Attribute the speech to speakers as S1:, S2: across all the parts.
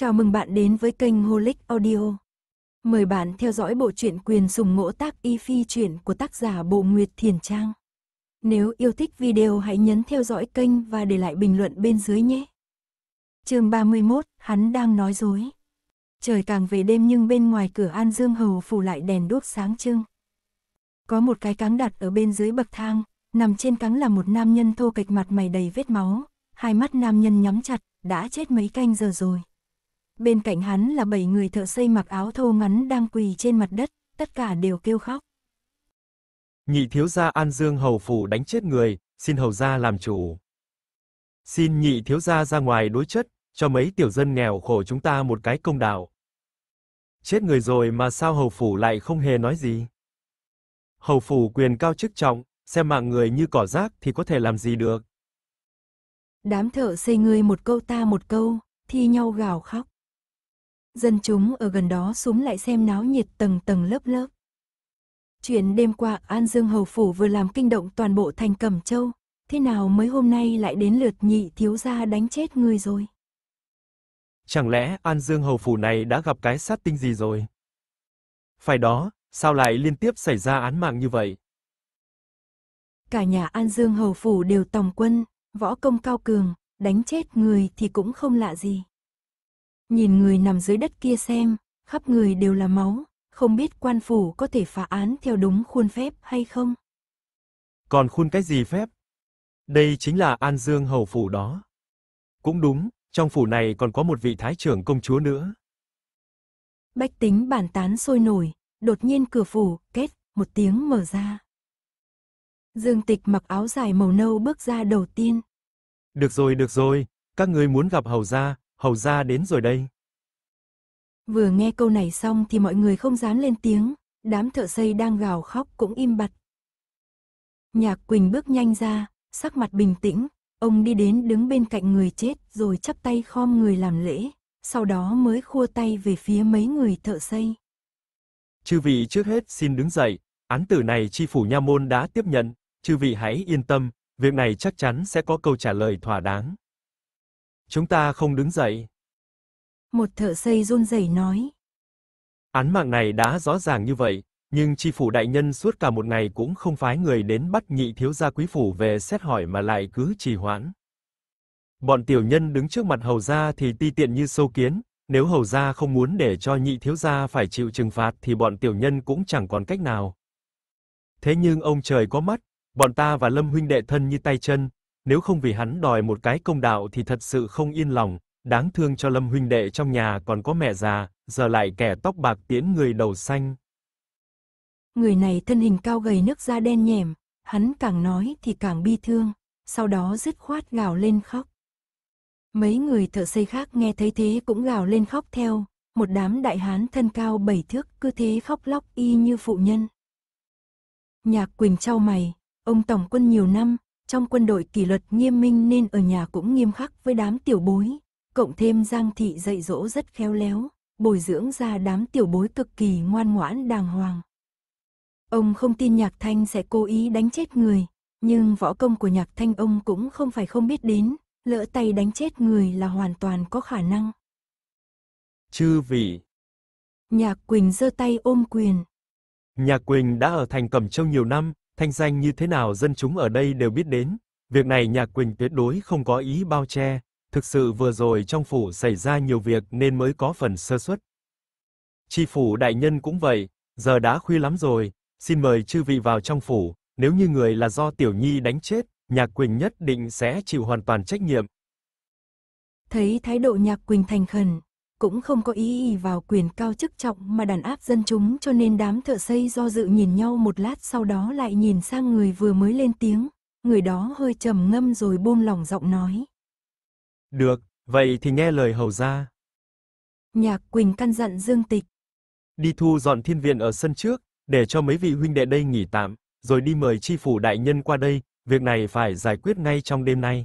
S1: Chào mừng bạn đến với kênh Holic Audio. Mời bạn theo dõi bộ truyện quyền sùng ngỗ tác y phi truyện của tác giả Bộ Nguyệt Thiền Trang. Nếu yêu thích video hãy nhấn theo dõi kênh và để lại bình luận bên dưới nhé. chương 31, hắn đang nói dối. Trời càng về đêm nhưng bên ngoài cửa An Dương Hầu phủ lại đèn đuốc sáng trưng. Có một cái cáng đặt ở bên dưới bậc thang, nằm trên cáng là một nam nhân thô kịch mặt mày đầy vết máu, hai mắt nam nhân nhắm chặt, đã chết mấy canh giờ rồi bên cạnh hắn là bảy người thợ xây mặc áo thô ngắn đang quỳ trên mặt đất, tất cả đều kêu khóc.
S2: Nhị thiếu gia An Dương hầu phủ đánh chết người, xin hầu gia làm chủ. Xin nhị thiếu gia ra ngoài đối chất, cho mấy tiểu dân nghèo khổ chúng ta một cái công đạo. Chết người rồi mà sao hầu phủ lại không hề nói gì? Hầu phủ quyền cao chức trọng, xem mạng người như cỏ rác thì có thể làm gì được.
S1: Đám thợ xây người một câu ta một câu, thi nhau gào khóc dân chúng ở gần đó súng lại xem náo nhiệt tầng tầng lớp lớp. Chuyện đêm qua An Dương Hầu Phủ vừa làm kinh động toàn bộ thành Cẩm Châu, thế nào mới hôm nay lại đến lượt nhị thiếu gia đánh chết người rồi?
S2: Chẳng lẽ An Dương Hầu Phủ này đã gặp cái sát tinh gì rồi? Phải đó, sao lại liên tiếp xảy ra án mạng như vậy?
S1: Cả nhà An Dương Hầu Phủ đều tòng quân, võ công cao cường, đánh chết người thì cũng không lạ gì nhìn người nằm dưới đất kia xem, khắp người đều là máu, không biết quan phủ có thể phá án theo đúng khuôn phép hay không.
S2: Còn khuôn cái gì phép? Đây chính là An Dương hầu phủ đó. Cũng đúng, trong phủ này còn có một vị thái trưởng công chúa nữa. Bách
S1: tính bàn tán sôi nổi, đột nhiên cửa phủ, kết, một tiếng mở ra. Dương tịch mặc áo dài màu nâu bước ra
S2: đầu tiên. Được rồi, được rồi, các ngươi muốn gặp hầu gia, hầu gia đến rồi đây.
S1: Vừa nghe câu này xong thì mọi người không dám lên tiếng, đám thợ xây đang gào khóc cũng im bặt. Nhạc Quỳnh bước nhanh ra, sắc mặt bình tĩnh, ông đi đến đứng bên cạnh người chết rồi chắp tay khom người làm lễ, sau đó mới khua tay về phía mấy người thợ xây.
S2: Chư vị trước hết xin đứng dậy, án tử này chi phủ nha môn đã tiếp nhận, chư vị hãy yên tâm, việc này chắc chắn sẽ có câu trả lời thỏa đáng. Chúng ta không đứng dậy.
S1: Một thợ xây run rẩy nói.
S2: Án mạng này đã rõ ràng như vậy, nhưng chi phủ đại nhân suốt cả một ngày cũng không phái người đến bắt nhị thiếu gia quý phủ về xét hỏi mà lại cứ trì hoãn. Bọn tiểu nhân đứng trước mặt hầu gia thì ti tiện như sâu kiến, nếu hầu gia không muốn để cho nhị thiếu gia phải chịu trừng phạt thì bọn tiểu nhân cũng chẳng còn cách nào. Thế nhưng ông trời có mắt, bọn ta và Lâm huynh đệ thân như tay chân, nếu không vì hắn đòi một cái công đạo thì thật sự không yên lòng, đáng thương cho Lâm huynh đệ trong nhà còn có mẹ già, giờ lại kẻ tóc bạc tiễn người đầu xanh.
S1: Người này thân hình cao gầy nước da đen nhẻm, hắn càng nói thì càng bi thương, sau đó dứt khoát gào lên khóc. Mấy người thợ xây khác nghe thấy thế cũng gào lên khóc theo, một đám đại hán thân cao bảy thước cứ thế khóc lóc y như phụ nhân. Nhạc Quỳnh trao mày, ông tổng quân nhiều năm, trong quân đội kỷ luật nghiêm minh nên ở nhà cũng nghiêm khắc với đám tiểu bối, cộng thêm Giang thị dạy dỗ rất khéo léo, bồi dưỡng ra đám tiểu bối cực kỳ ngoan ngoãn đàng hoàng. Ông không tin Nhạc Thanh sẽ cố ý đánh chết người, nhưng võ công của Nhạc Thanh ông cũng không phải không biết đến, lỡ tay đánh chết người là hoàn toàn có khả năng.
S2: Chư vị.
S1: Nhạc Quỳnh giơ tay ôm quyền.
S2: Nhạc Quỳnh đã ở thành Cẩm Châu nhiều năm, thanh danh như thế nào dân chúng ở đây đều biết đến. Việc này nhà Quỳnh tuyệt đối không có ý bao che, thực sự vừa rồi trong phủ xảy ra nhiều việc nên mới có phần sơ suất. Chi phủ đại nhân cũng vậy, giờ đã khuya lắm rồi, xin mời chư vị vào trong phủ, nếu như người là do tiểu nhi đánh chết, nhà Quỳnh nhất định sẽ chịu hoàn toàn trách nhiệm.
S1: Thấy thái độ Nhạc Quỳnh thành khẩn, cũng không có ý ý vào quyền cao chức trọng mà đàn áp dân chúng cho nên đám thợ xây do dự nhìn nhau một lát sau đó lại nhìn sang người vừa mới lên tiếng, người đó hơi trầm ngâm rồi buông lỏng giọng nói.
S2: Được, vậy thì nghe lời hầu ra.
S1: Nhạc Quỳnh căn dặn Dương Tịch.
S2: Đi thu dọn thiên viện ở sân trước, để cho mấy vị huynh đệ đây nghỉ tạm, rồi đi mời chi phủ đại nhân qua đây, việc này phải giải quyết ngay trong đêm nay.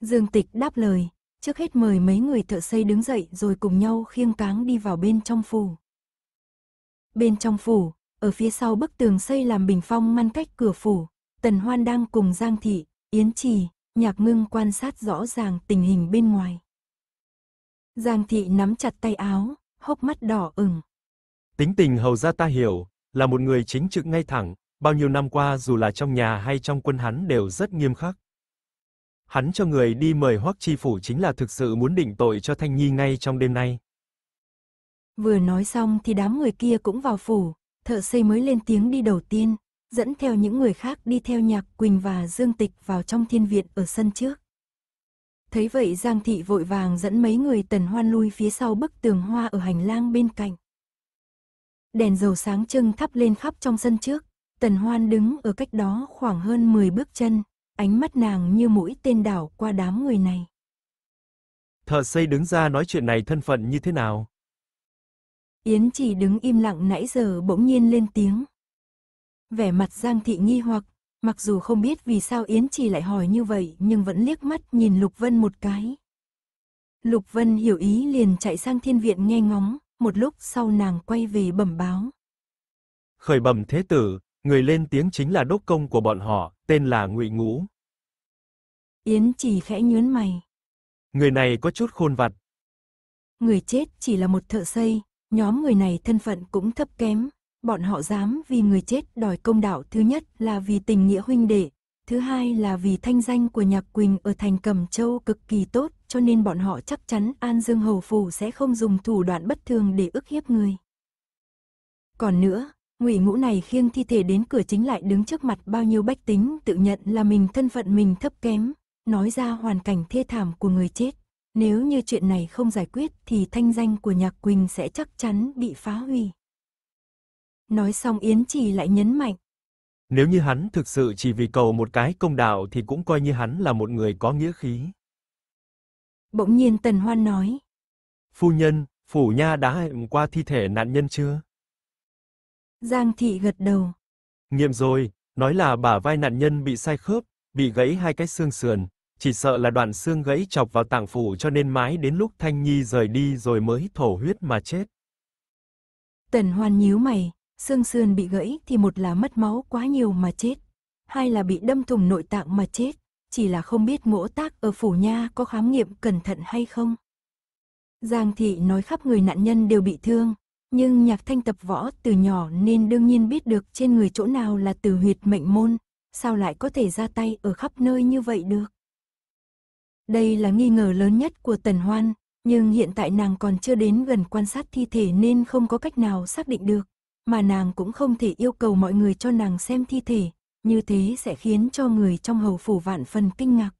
S1: Dương Tịch đáp lời trước hết mời mấy người thợ xây đứng dậy rồi cùng nhau khiêng cáng đi vào bên trong phủ. Bên trong phủ, ở phía sau bức tường xây làm bình phong ngăn cách cửa phủ, Tần Hoan đang cùng Giang Thị, Yến Trì, Nhạc Ngưng quan sát rõ ràng tình hình bên ngoài. Giang Thị nắm chặt tay áo, hốc mắt đỏ ửng.
S2: Tính tình hầu ra ta hiểu, là một người chính trực ngay thẳng, bao nhiêu năm qua dù là trong nhà hay trong quân hắn đều rất nghiêm khắc hắn cho người đi mời Hoắc Chi Phủ chính là thực sự muốn định tội cho Thanh Nhi ngay trong đêm nay.
S1: Vừa nói xong thì đám người kia cũng vào phủ, thợ xây mới lên tiếng đi đầu tiên, dẫn theo những người khác đi theo Nhạc Quỳnh và Dương Tịch vào trong thiên viện ở sân trước. Thấy vậy Giang Thị vội vàng dẫn mấy người tần hoan lui phía sau bức tường hoa ở hành lang bên cạnh. Đèn dầu sáng trưng thắp lên khắp trong sân trước, tần hoan đứng ở cách đó khoảng hơn 10 bước chân, ánh mắt nàng như mũi tên đảo qua đám người này.
S2: Thợ xây đứng ra nói chuyện này thân phận như thế nào?
S1: Yến chỉ đứng im lặng nãy giờ bỗng nhiên lên tiếng. Vẻ mặt Giang Thị nghi hoặc, mặc dù không biết vì sao Yến chỉ lại hỏi như vậy nhưng vẫn liếc mắt nhìn Lục Vân một cái. Lục Vân hiểu ý liền chạy sang thiên viện nghe ngóng, một lúc sau nàng quay về bẩm báo.
S2: Khởi bẩm thế tử, người lên tiếng chính là đốc công của bọn họ, tên là Ngụy Ngũ.
S1: Yến chỉ khẽ nhướng mày.
S2: Người này có chút khôn vặt.
S1: Người chết chỉ là một thợ xây, nhóm người này thân phận cũng thấp kém, bọn họ dám vì người chết đòi công đạo thứ nhất là vì tình nghĩa huynh đệ, thứ hai là vì thanh danh của Nhạc Quỳnh ở thành Cẩm Châu cực kỳ tốt, cho nên bọn họ chắc chắn An Dương Hầu Phủ sẽ không dùng thủ đoạn bất thường để ức hiếp người. Còn nữa, ngụy ngũ này khiêng thi thể đến cửa chính lại đứng trước mặt bao nhiêu bách tính tự nhận là mình thân phận mình thấp kém, nói ra hoàn cảnh thê thảm của người chết. Nếu như chuyện này không giải quyết thì thanh danh của Nhạc Quỳnh sẽ chắc chắn bị phá hủy. Nói xong Yến Trì lại nhấn mạnh.
S2: Nếu như hắn thực sự chỉ vì cầu một cái công đạo thì cũng coi như hắn là một người có nghĩa khí.
S1: Bỗng nhiên Tần Hoan nói.
S2: Phu nhân, phủ nha đã hẹn qua thi thể nạn nhân chưa?
S1: Giang Thị gật đầu.
S2: Nghiệm rồi, nói là bả vai nạn nhân bị sai khớp, bị gãy hai cái xương sườn, chỉ sợ là đoạn xương gãy chọc vào tạng phủ cho nên mãi đến lúc Thanh Nhi rời đi rồi mới thổ huyết mà chết.
S1: Tần Hoan nhíu mày, xương sườn bị gãy thì một là mất máu quá nhiều mà chết, hai là bị đâm thủng nội tạng mà chết, chỉ là không biết ngỗ tác ở phủ nha có khám nghiệm cẩn thận hay không. Giang thị nói khắp người nạn nhân đều bị thương, nhưng nhạc thanh tập võ từ nhỏ nên đương nhiên biết được trên người chỗ nào là từ huyệt mệnh môn, sao lại có thể ra tay ở khắp nơi như vậy được. Đây là nghi ngờ lớn nhất của Tần Hoan, nhưng hiện tại nàng còn chưa đến gần quan sát thi thể nên không có cách nào xác định được, mà nàng cũng không thể yêu cầu mọi người cho nàng xem thi thể, như thế sẽ khiến cho người trong hầu phủ vạn phần kinh ngạc.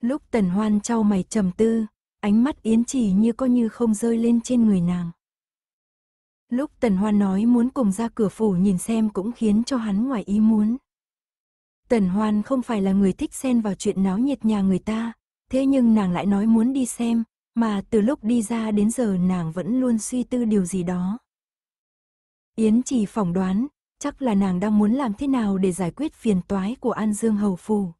S1: Lúc Tần Hoan trao mày trầm tư, ánh mắt yến trì như có như không rơi lên trên người nàng. Lúc Tần hoan nói muốn cùng ra cửa phủ nhìn xem cũng khiến cho hắn ngoài ý muốn. Tần Hoan không phải là người thích xen vào chuyện náo nhiệt nhà người ta, thế nhưng nàng lại nói muốn đi xem, mà từ lúc đi ra đến giờ nàng vẫn luôn suy tư điều gì đó. Yến chỉ phỏng đoán, chắc là nàng đang muốn làm thế nào để giải quyết phiền toái của An Dương Hầu Phù.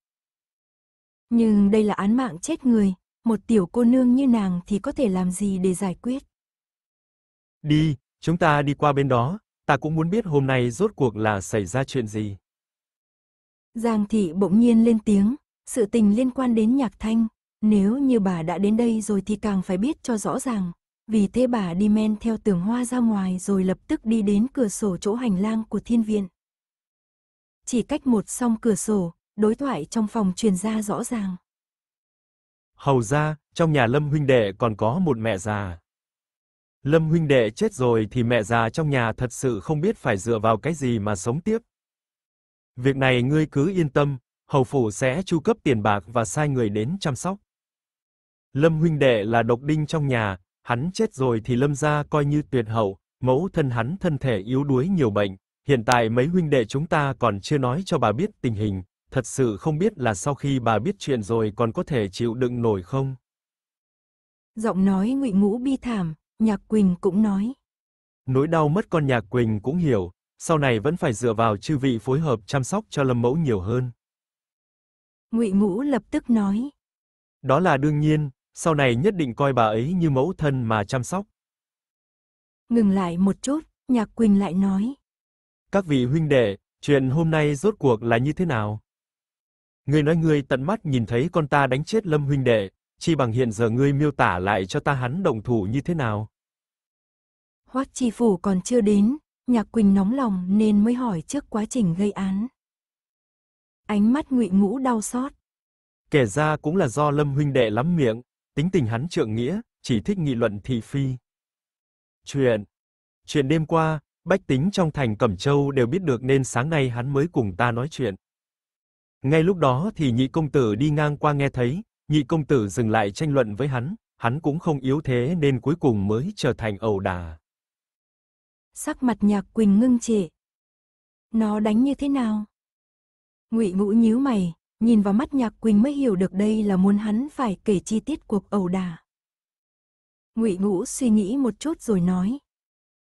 S1: Nhưng đây là án mạng chết người, một tiểu cô nương như nàng thì có thể làm gì để giải quyết.
S2: Đi, Chúng ta đi qua bên đó, ta cũng muốn biết hôm nay rốt cuộc là xảy ra chuyện gì.
S1: Giang thị bỗng nhiên lên tiếng, sự tình liên quan đến nhạc thanh, nếu như bà đã đến đây rồi thì càng phải biết cho rõ ràng. Vì thế bà đi men theo tường hoa ra ngoài rồi lập tức đi đến cửa sổ chỗ hành lang của thiên viện. Chỉ cách một song cửa sổ, đối thoại trong phòng truyền ra rõ ràng.
S2: Hầu ra, trong nhà Lâm huynh đệ còn có một mẹ già. Lâm huynh đệ chết rồi thì mẹ già trong nhà thật sự không biết phải dựa vào cái gì mà sống tiếp. Việc này ngươi cứ yên tâm, hầu phủ sẽ chu cấp tiền bạc và sai người đến chăm sóc. Lâm huynh đệ là độc đinh trong nhà, hắn chết rồi thì Lâm gia coi như tuyệt hậu, mẫu thân hắn thân thể yếu đuối nhiều bệnh, hiện tại mấy huynh đệ chúng ta còn chưa nói cho bà biết tình hình, thật sự không biết là sau khi bà biết chuyện rồi còn có thể chịu đựng nổi không.
S1: Giọng nói Ngụy Ngũ bi thảm, Nhạc Quỳnh cũng nói.
S2: Nỗi đau mất con Nhạc Quỳnh cũng hiểu, sau này vẫn phải dựa vào chư vị phối hợp chăm sóc cho Lâm Mẫu nhiều hơn.
S1: Ngụy Ngũ lập tức nói.
S2: Đó là đương nhiên, sau này nhất định coi bà ấy như mẫu thân mà chăm sóc.
S1: Ngừng lại một chút, Nhạc Quỳnh lại nói.
S2: Các vị huynh đệ, chuyện hôm nay rốt cuộc là như thế nào? Ngươi nói ngươi tận mắt nhìn thấy con ta đánh chết Lâm huynh đệ, chi bằng hiện giờ ngươi miêu tả lại cho ta hắn đồng thủ như thế nào.
S1: Hoắc Chi Phủ còn chưa đến, Nhạc Quỳnh nóng lòng nên mới hỏi trước quá trình gây án. Ánh mắt ngụy ngũ đau
S2: xót. Kể ra cũng là do Lâm huynh đệ lắm miệng, tính tình hắn trượng nghĩa, chỉ thích nghị luận thị phi. Chuyện. Chuyện đêm qua, bách tính trong thành Cẩm Châu đều biết được nên sáng nay hắn mới cùng ta nói chuyện. Ngay lúc đó thì nhị công tử đi ngang qua nghe thấy, Nhị công tử dừng lại tranh luận với hắn, hắn cũng không yếu thế nên cuối cùng mới trở thành ẩu đả.
S1: Sắc mặt Nhạc Quỳnh ngưng trệ. Nó đánh như thế nào? Ngụy Ngũ nhíu mày, nhìn vào mắt Nhạc Quỳnh mới hiểu được đây là muốn hắn phải kể chi tiết cuộc ẩu đả. Ngụy Ngũ suy nghĩ một chút rồi nói: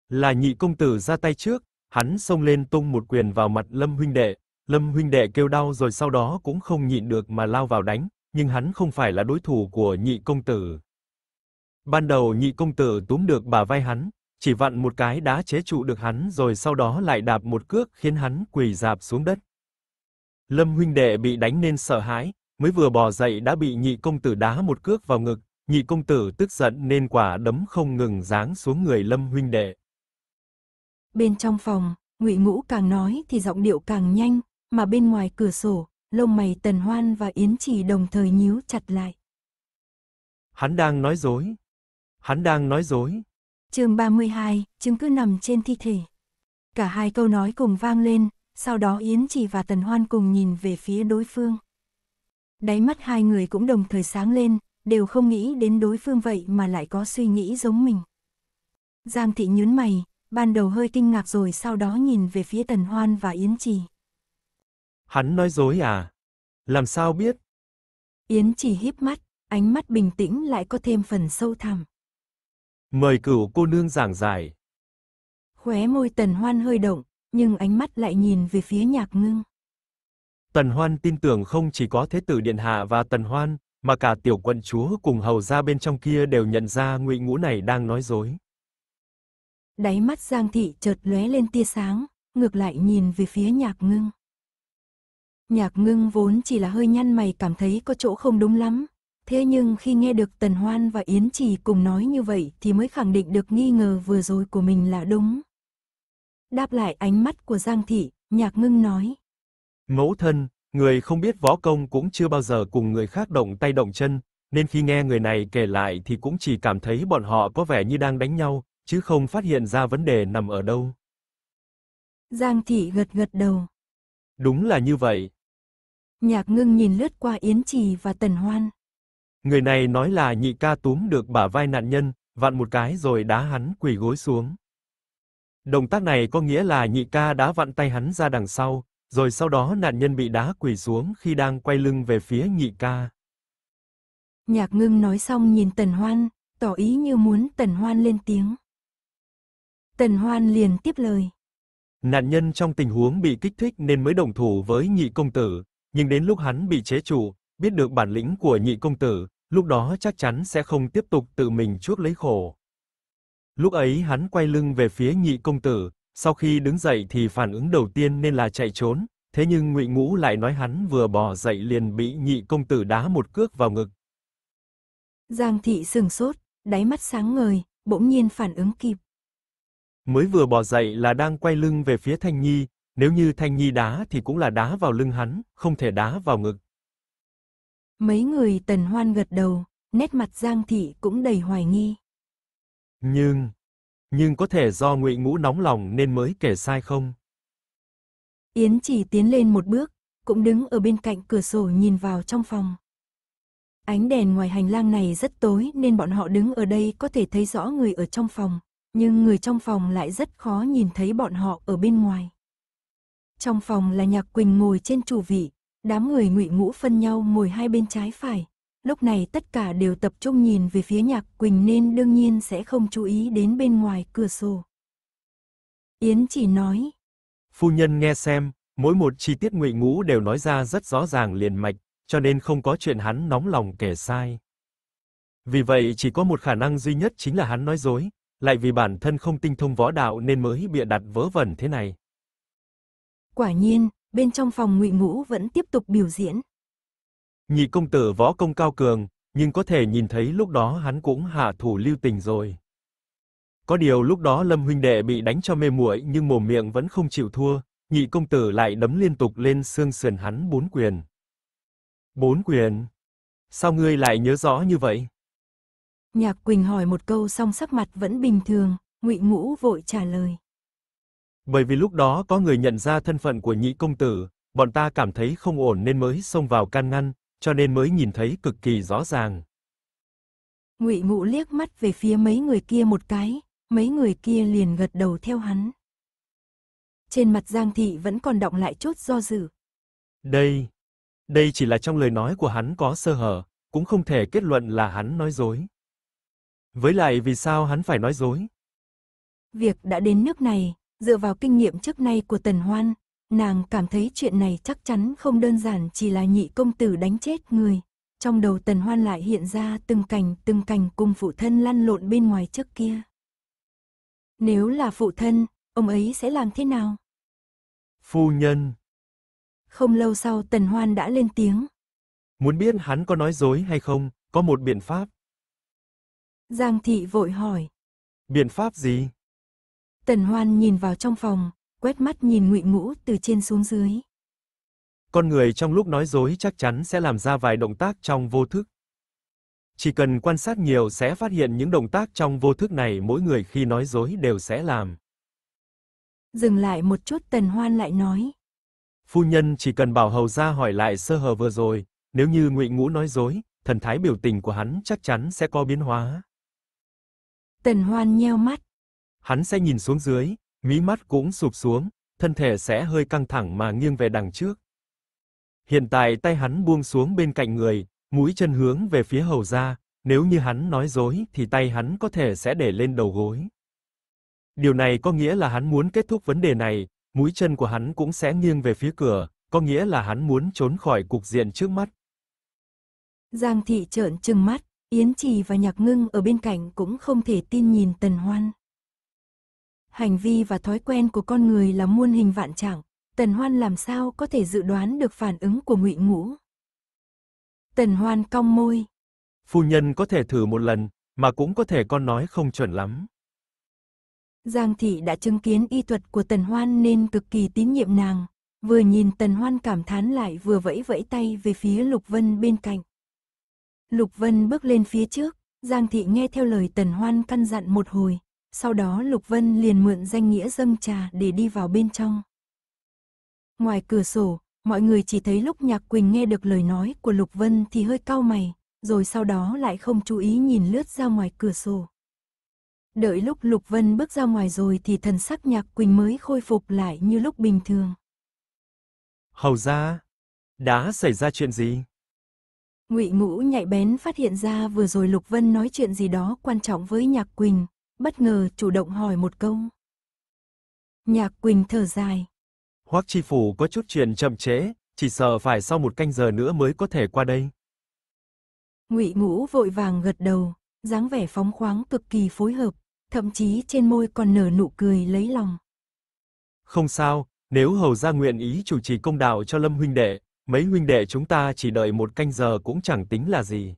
S2: "Là nhị công tử ra tay trước, hắn xông lên tung một quyền vào mặt Lâm huynh đệ, Lâm huynh đệ kêu đau rồi sau đó cũng không nhịn được mà lao vào đánh, nhưng hắn không phải là đối thủ của nhị công tử. Ban đầu nhị công tử túm được bà vai hắn, chỉ vặn một cái đá chế trụ được hắn rồi sau đó lại đạp một cước khiến hắn quỳ rạp xuống đất. Lâm huynh đệ bị đánh nên sợ hãi, mới vừa bò dậy đã bị nhị công tử đá một cước vào ngực, nhị công tử tức giận nên quả đấm không ngừng giáng xuống người Lâm huynh đệ.
S1: Bên trong phòng, Ngụy Ngũ càng nói thì giọng điệu càng nhanh, mà bên ngoài cửa sổ, lông mày tần hoan và Yến chỉ đồng thời nhíu chặt lại.
S2: Hắn đang nói dối. Hắn đang nói dối.
S1: chương 32, chứng cứ nằm trên thi thể. Cả hai câu nói cùng vang lên, sau đó Yến chỉ và tần hoan cùng nhìn về phía đối phương. Đáy mắt hai người cũng đồng thời sáng lên, đều không nghĩ đến đối phương vậy mà lại có suy nghĩ giống mình. Giang thị nhún mày, ban đầu hơi kinh ngạc rồi sau đó nhìn về phía tần hoan và Yến trì.
S2: Hắn nói dối à? Làm sao biết?
S1: Yến chỉ híp mắt, ánh mắt bình tĩnh lại có thêm phần sâu thẳm.
S2: Mời cửu cô nương giảng giải.
S1: Khóe môi tần hoan hơi động, nhưng ánh mắt lại nhìn về phía nhạc ngưng.
S2: Tần hoan tin tưởng không chỉ có thế tử điện hạ và tần hoan, mà cả tiểu quận chúa cùng hầu gia bên trong kia đều nhận ra ngụy ngũ này đang nói dối.
S1: Đáy mắt Giang Thị chợt lóe lên tia sáng, ngược lại nhìn về phía nhạc ngưng. Nhạc ngưng vốn chỉ là hơi nhăn mày cảm thấy có chỗ không đúng lắm. Thế nhưng khi nghe được Tần Hoan và Yến Trì cùng nói như vậy thì mới khẳng định được nghi ngờ vừa rồi của mình là đúng. Đáp lại ánh mắt của Giang Thị, nhạc ngưng nói.
S2: Mẫu thân, người không biết võ công cũng chưa bao giờ cùng người khác động tay động chân, nên khi nghe người này kể lại thì cũng chỉ cảm thấy bọn họ có vẻ như đang đánh nhau, chứ không phát hiện ra vấn đề nằm ở đâu.
S1: Giang Thị gật gật đầu.
S2: Đúng là như vậy,
S1: Nhạc ngưng nhìn lướt qua Yến Trì và Tần Hoan.
S2: Người này nói là nhị ca túm được bả vai nạn nhân, vặn một cái rồi đá hắn quỳ gối xuống. Động tác này có nghĩa là nhị ca đã vặn tay hắn ra đằng sau, rồi sau đó nạn nhân bị đá quỳ xuống khi đang quay lưng về phía nhị ca.
S1: Nhạc ngưng nói xong nhìn Tần Hoan, tỏ ý như muốn Tần Hoan lên tiếng. Tần Hoan liền tiếp lời.
S2: Nạn nhân trong tình huống bị kích thích nên mới đồng thủ với nhị công tử, nhưng đến lúc hắn bị chế trụ, biết được bản lĩnh của nhị công tử, lúc đó chắc chắn sẽ không tiếp tục tự mình chuốc lấy khổ. Lúc ấy hắn quay lưng về phía nhị công tử, sau khi đứng dậy thì phản ứng đầu tiên nên là chạy trốn, thế nhưng Ngụy Ngũ lại nói hắn vừa bỏ dậy liền bị nhị công tử đá một cước vào ngực.
S1: Giang thị sừng sốt, đáy mắt sáng ngời, bỗng nhiên phản ứng kịp.
S2: Mới vừa bỏ dậy là đang quay lưng về phía Thanh Nhi, nếu như Thanh Nhi đá thì cũng là đá vào lưng hắn, không thể đá vào ngực.
S1: Mấy người tần hoan gật đầu, nét mặt Giang Thị cũng đầy hoài nghi.
S2: Nhưng, nhưng có thể do ngụy ngũ nóng lòng nên mới kể sai không?
S1: Yến chỉ tiến lên một bước, cũng đứng ở bên cạnh cửa sổ nhìn vào trong phòng. Ánh đèn ngoài hành lang này rất tối nên bọn họ đứng ở đây có thể thấy rõ người ở trong phòng, nhưng người trong phòng lại rất khó nhìn thấy bọn họ ở bên ngoài. Trong phòng là Nhạc Quỳnh ngồi trên chủ vị, đám người ngụy ngũ phân nhau ngồi hai bên trái phải. Lúc này tất cả đều tập trung nhìn về phía Nhạc Quỳnh nên đương nhiên sẽ không chú ý đến bên ngoài cửa sổ. Yến chỉ nói.
S2: Phu nhân nghe xem, mỗi một chi tiết ngụy ngũ đều nói ra rất rõ ràng liền mạch, cho nên không có chuyện hắn nóng lòng kể sai. Vì vậy chỉ có một khả năng duy nhất chính là hắn nói dối, lại vì bản thân không tinh thông võ đạo nên mới bịa đặt vớ vẩn thế này.
S1: Quả nhiên, bên trong phòng Ngụy Ngũ vẫn tiếp tục biểu diễn.
S2: Nhị công tử võ công cao cường, nhưng có thể nhìn thấy lúc đó hắn cũng hạ thủ lưu tình rồi. Có điều lúc đó Lâm huynh đệ bị đánh cho mê muội nhưng mồm miệng vẫn không chịu thua, nhị công tử lại đấm liên tục lên xương sườn hắn bốn quyền. Bốn quyền? Sao ngươi lại nhớ rõ như vậy?
S1: Nhạc Quỳnh hỏi một câu xong sắc mặt vẫn bình thường, Ngụy Ngũ vội trả lời.
S2: Bởi vì lúc đó có người nhận ra thân phận của nhị công tử, bọn ta cảm thấy không ổn nên mới xông vào can ngăn, cho nên mới nhìn thấy cực kỳ rõ ràng.
S1: Ngụy Ngụ liếc mắt về phía mấy người kia một cái, mấy người kia liền gật đầu theo hắn. Trên mặt Giang thị vẫn còn động lại chút do dự.
S2: Đây, đây chỉ là trong lời nói của hắn có sơ hở, cũng không thể kết luận là hắn nói dối. Với lại vì sao hắn phải nói dối?
S1: Việc đã đến nước này, Dựa vào kinh nghiệm trước nay của Tần Hoan, nàng cảm thấy chuyện này chắc chắn không đơn giản chỉ là nhị công tử đánh chết người. Trong đầu Tần Hoan lại hiện ra từng cảnh từng cảnh cùng phụ thân lăn lộn bên ngoài trước kia. Nếu là phụ thân, ông ấy sẽ làm thế nào?
S2: Phu nhân.
S1: Không lâu sau Tần Hoan đã lên tiếng.
S2: Muốn biết hắn có nói dối hay không, có một biện pháp.
S1: Giang thị vội hỏi.
S2: Biện pháp gì?
S1: Tần Hoan nhìn vào trong phòng, quét mắt nhìn Ngụy Ngũ từ trên xuống dưới.
S2: Con người trong lúc nói dối chắc chắn sẽ làm ra vài động tác trong vô thức. Chỉ cần quan sát nhiều sẽ phát hiện những động tác trong vô thức này mỗi người khi nói dối đều sẽ làm.
S1: Dừng lại một chút Tần Hoan lại nói.
S2: Phu nhân chỉ cần bảo hầu ra hỏi lại sơ hở vừa rồi, nếu như Ngụy Ngũ nói dối, thần thái biểu tình của hắn chắc chắn sẽ có biến hóa.
S1: Tần Hoan nheo mắt,
S2: hắn sẽ nhìn xuống dưới, mí mắt cũng sụp xuống, thân thể sẽ hơi căng thẳng mà nghiêng về đằng trước. Hiện tại tay hắn buông xuống bên cạnh người, mũi chân hướng về phía hầu ra, nếu như hắn nói dối thì tay hắn có thể sẽ để lên đầu gối. Điều này có nghĩa là hắn muốn kết thúc vấn đề này, mũi chân của hắn cũng sẽ nghiêng về phía cửa, có nghĩa là hắn muốn trốn khỏi cục diện trước mắt.
S1: Giang thị trợn trừng mắt, Yến Trì và Nhạc Ngưng ở bên cạnh cũng không thể tin nhìn Tần Hoan hành vi và thói quen của con người là muôn hình vạn trạng, Tần Hoan làm sao có thể dự đoán được phản ứng của Ngụy Ngũ. Tần Hoan cong môi.
S2: Phu nhân có thể thử một lần, mà cũng có thể con nói không chuẩn lắm.
S1: Giang Thị đã chứng kiến y thuật của Tần Hoan nên cực kỳ tín nhiệm nàng, vừa nhìn Tần Hoan cảm thán lại vừa vẫy vẫy tay về phía Lục Vân bên cạnh. Lục Vân bước lên phía trước, Giang Thị nghe theo lời Tần Hoan căn dặn một hồi, sau đó Lục Vân liền mượn danh nghĩa dâng trà để đi vào bên trong. Ngoài cửa sổ, mọi người chỉ thấy lúc Nhạc Quỳnh nghe được lời nói của Lục Vân thì hơi cau mày, rồi sau đó lại không chú ý nhìn lướt ra ngoài cửa sổ. Đợi lúc Lục Vân bước ra ngoài rồi thì thần sắc Nhạc Quỳnh mới khôi phục lại như lúc bình thường.
S2: Hầu ra, đã xảy ra chuyện gì?
S1: Ngụy Ngũ nhạy bén phát hiện ra vừa rồi Lục Vân nói chuyện gì đó quan trọng với Nhạc Quỳnh, bất ngờ chủ động hỏi một câu. Nhạc Quỳnh thở dài.
S2: Hoắc Chi Phủ có chút chuyện chậm trễ, chỉ sợ phải sau một canh giờ nữa mới có thể qua đây.
S1: Ngụy Ngũ vội vàng gật đầu, dáng vẻ phóng khoáng cực kỳ phối hợp, thậm chí trên môi còn nở nụ cười lấy lòng.
S2: Không sao, nếu hầu gia nguyện ý chủ trì công đạo cho Lâm huynh đệ, mấy huynh đệ chúng ta chỉ đợi một canh giờ cũng chẳng tính là gì.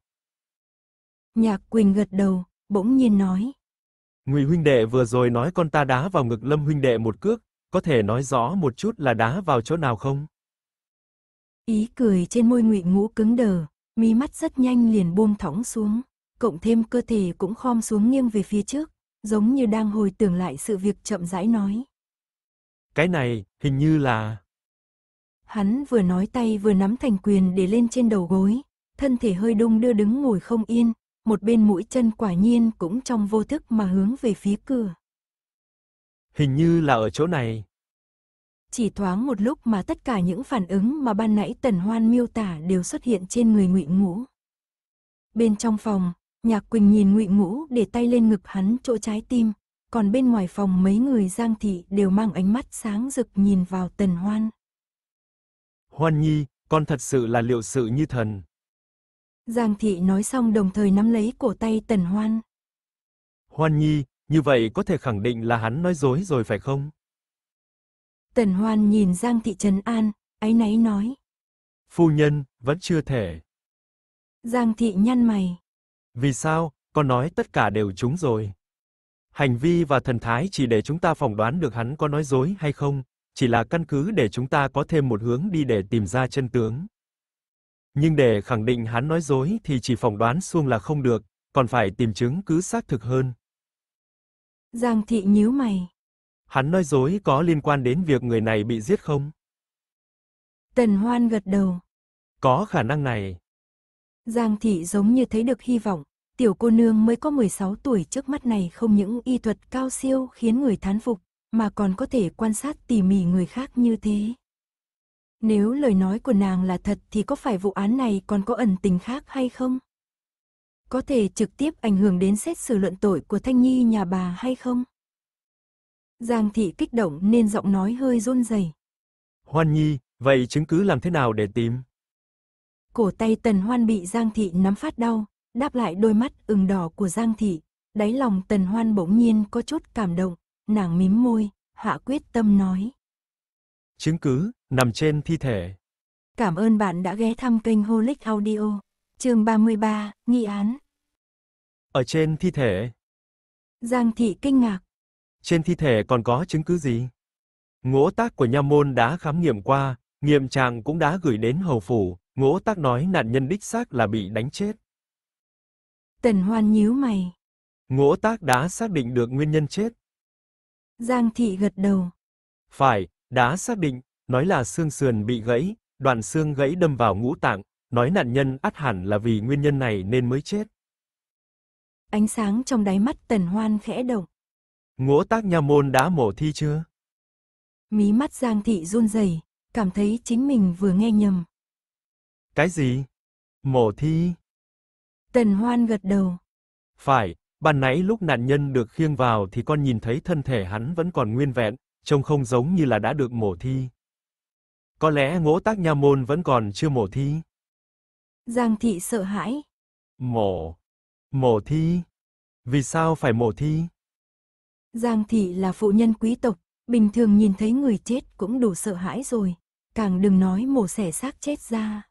S1: Nhạc Quỳnh gật đầu, bỗng nhiên
S2: nói. Ngụy huynh đệ vừa rồi nói con ta đá vào ngực Lâm huynh đệ một cước, có thể nói rõ một chút là đá vào chỗ nào không?
S1: Ý cười trên môi Ngụy Ngũ cứng đờ, mí mắt rất nhanh liền buông thõng xuống, cộng thêm cơ thể cũng khom xuống nghiêng về phía trước, giống như đang hồi tưởng lại sự việc chậm rãi nói.
S2: Cái này, hình như là
S1: Hắn vừa nói tay vừa nắm thành quyền để lên trên đầu gối, thân thể hơi đung đưa đứng ngồi không yên, một bên mũi chân quả nhiên cũng trong vô thức mà hướng về phía cửa.
S2: Hình như là ở chỗ này.
S1: Chỉ thoáng một lúc mà tất cả những phản ứng mà ban nãy Tần Hoan miêu tả đều xuất hiện trên người Ngụy Ngũ. Bên trong phòng, Nhạc Quỳnh nhìn Ngụy Ngũ để tay lên ngực hắn chỗ trái tim, còn bên ngoài phòng mấy người Giang thị đều mang ánh mắt sáng rực nhìn vào Tần Hoan.
S2: Hoan Nhi, con thật sự là liệu sự như thần.
S1: Giang thị nói xong đồng thời nắm lấy cổ tay Tần Hoan.
S2: Hoan nhi, như vậy có thể khẳng định là hắn nói dối rồi phải không?
S1: Tần Hoan nhìn Giang thị trấn an, áy náy nói.
S2: Phu nhân, vẫn chưa thể.
S1: Giang thị nhăn mày.
S2: Vì sao, con nói tất cả đều trúng rồi. Hành vi và thần thái chỉ để chúng ta phỏng đoán được hắn có nói dối hay không, chỉ là căn cứ để chúng ta có thêm một hướng đi để tìm ra chân tướng. Nhưng để khẳng định hắn nói dối thì chỉ phỏng đoán suông là không được, còn phải tìm chứng cứ xác thực hơn.
S1: Giang thị nhíu mày.
S2: Hắn nói dối có liên quan đến việc người này bị giết không?
S1: Tần Hoan gật đầu.
S2: Có khả năng này.
S1: Giang thị giống như thấy được hy vọng, tiểu cô nương mới có 16 tuổi trước mắt này không những y thuật cao siêu khiến người thán phục, mà còn có thể quan sát tỉ mỉ người khác như thế. Nếu lời nói của nàng là thật thì có phải vụ án này còn có ẩn tình khác hay không? Có thể trực tiếp ảnh hưởng đến xét xử luận tội của Thanh Nhi nhà bà hay không? Giang thị kích động nên giọng nói hơi run rẩy.
S2: Hoan Nhi, vậy chứng cứ làm thế nào để tìm?
S1: Cổ tay Tần Hoan bị Giang thị nắm phát đau, đáp lại đôi mắt ửng đỏ của Giang thị, đáy lòng Tần Hoan bỗng nhiên có chút cảm động, nàng mím môi, hạ quyết tâm nói.
S2: Chứng cứ, nằm trên thi thể.
S1: Cảm ơn bạn đã ghé thăm kênh Holic Audio. Chương 33, nghi án.
S2: Ở trên thi thể.
S1: Giang thị kinh ngạc.
S2: Trên thi thể còn có chứng cứ gì? Ngỗ Tác của nha môn đã khám nghiệm qua, nghiệm trạng cũng đã gửi đến hầu phủ, Ngỗ Tác nói nạn nhân đích xác là bị đánh chết.
S1: Tần Hoan nhíu mày.
S2: Ngỗ Tác đã xác định được nguyên nhân chết. Giang thị gật đầu. Phải, đã xác định nói là xương sườn bị gãy, đoạn xương gãy đâm vào ngũ tạng, nói nạn nhân ắt hẳn là vì nguyên nhân này nên mới chết.
S1: Ánh sáng trong đáy mắt Tần Hoan khẽ động.
S2: ngũ tác nha môn đã mổ thi chưa?
S1: Mí mắt Giang Thị run rẩy, cảm thấy chính mình vừa nghe nhầm.
S2: Cái gì? Mổ thi?
S1: Tần Hoan gật đầu.
S2: Phải, ban nãy lúc nạn nhân được khiêng vào thì con nhìn thấy thân thể hắn vẫn còn nguyên vẹn, trông không giống như là đã được mổ thi. Có lẽ ngỗ tác nha môn vẫn còn chưa mổ thi.
S1: Giang thị sợ hãi.
S2: Mổ. Mổ thi. Vì sao phải mổ thi?
S1: Giang thị là phụ nhân quý tộc, bình thường nhìn thấy người chết cũng đủ sợ hãi rồi. Càng đừng nói mổ xẻ xác chết ra.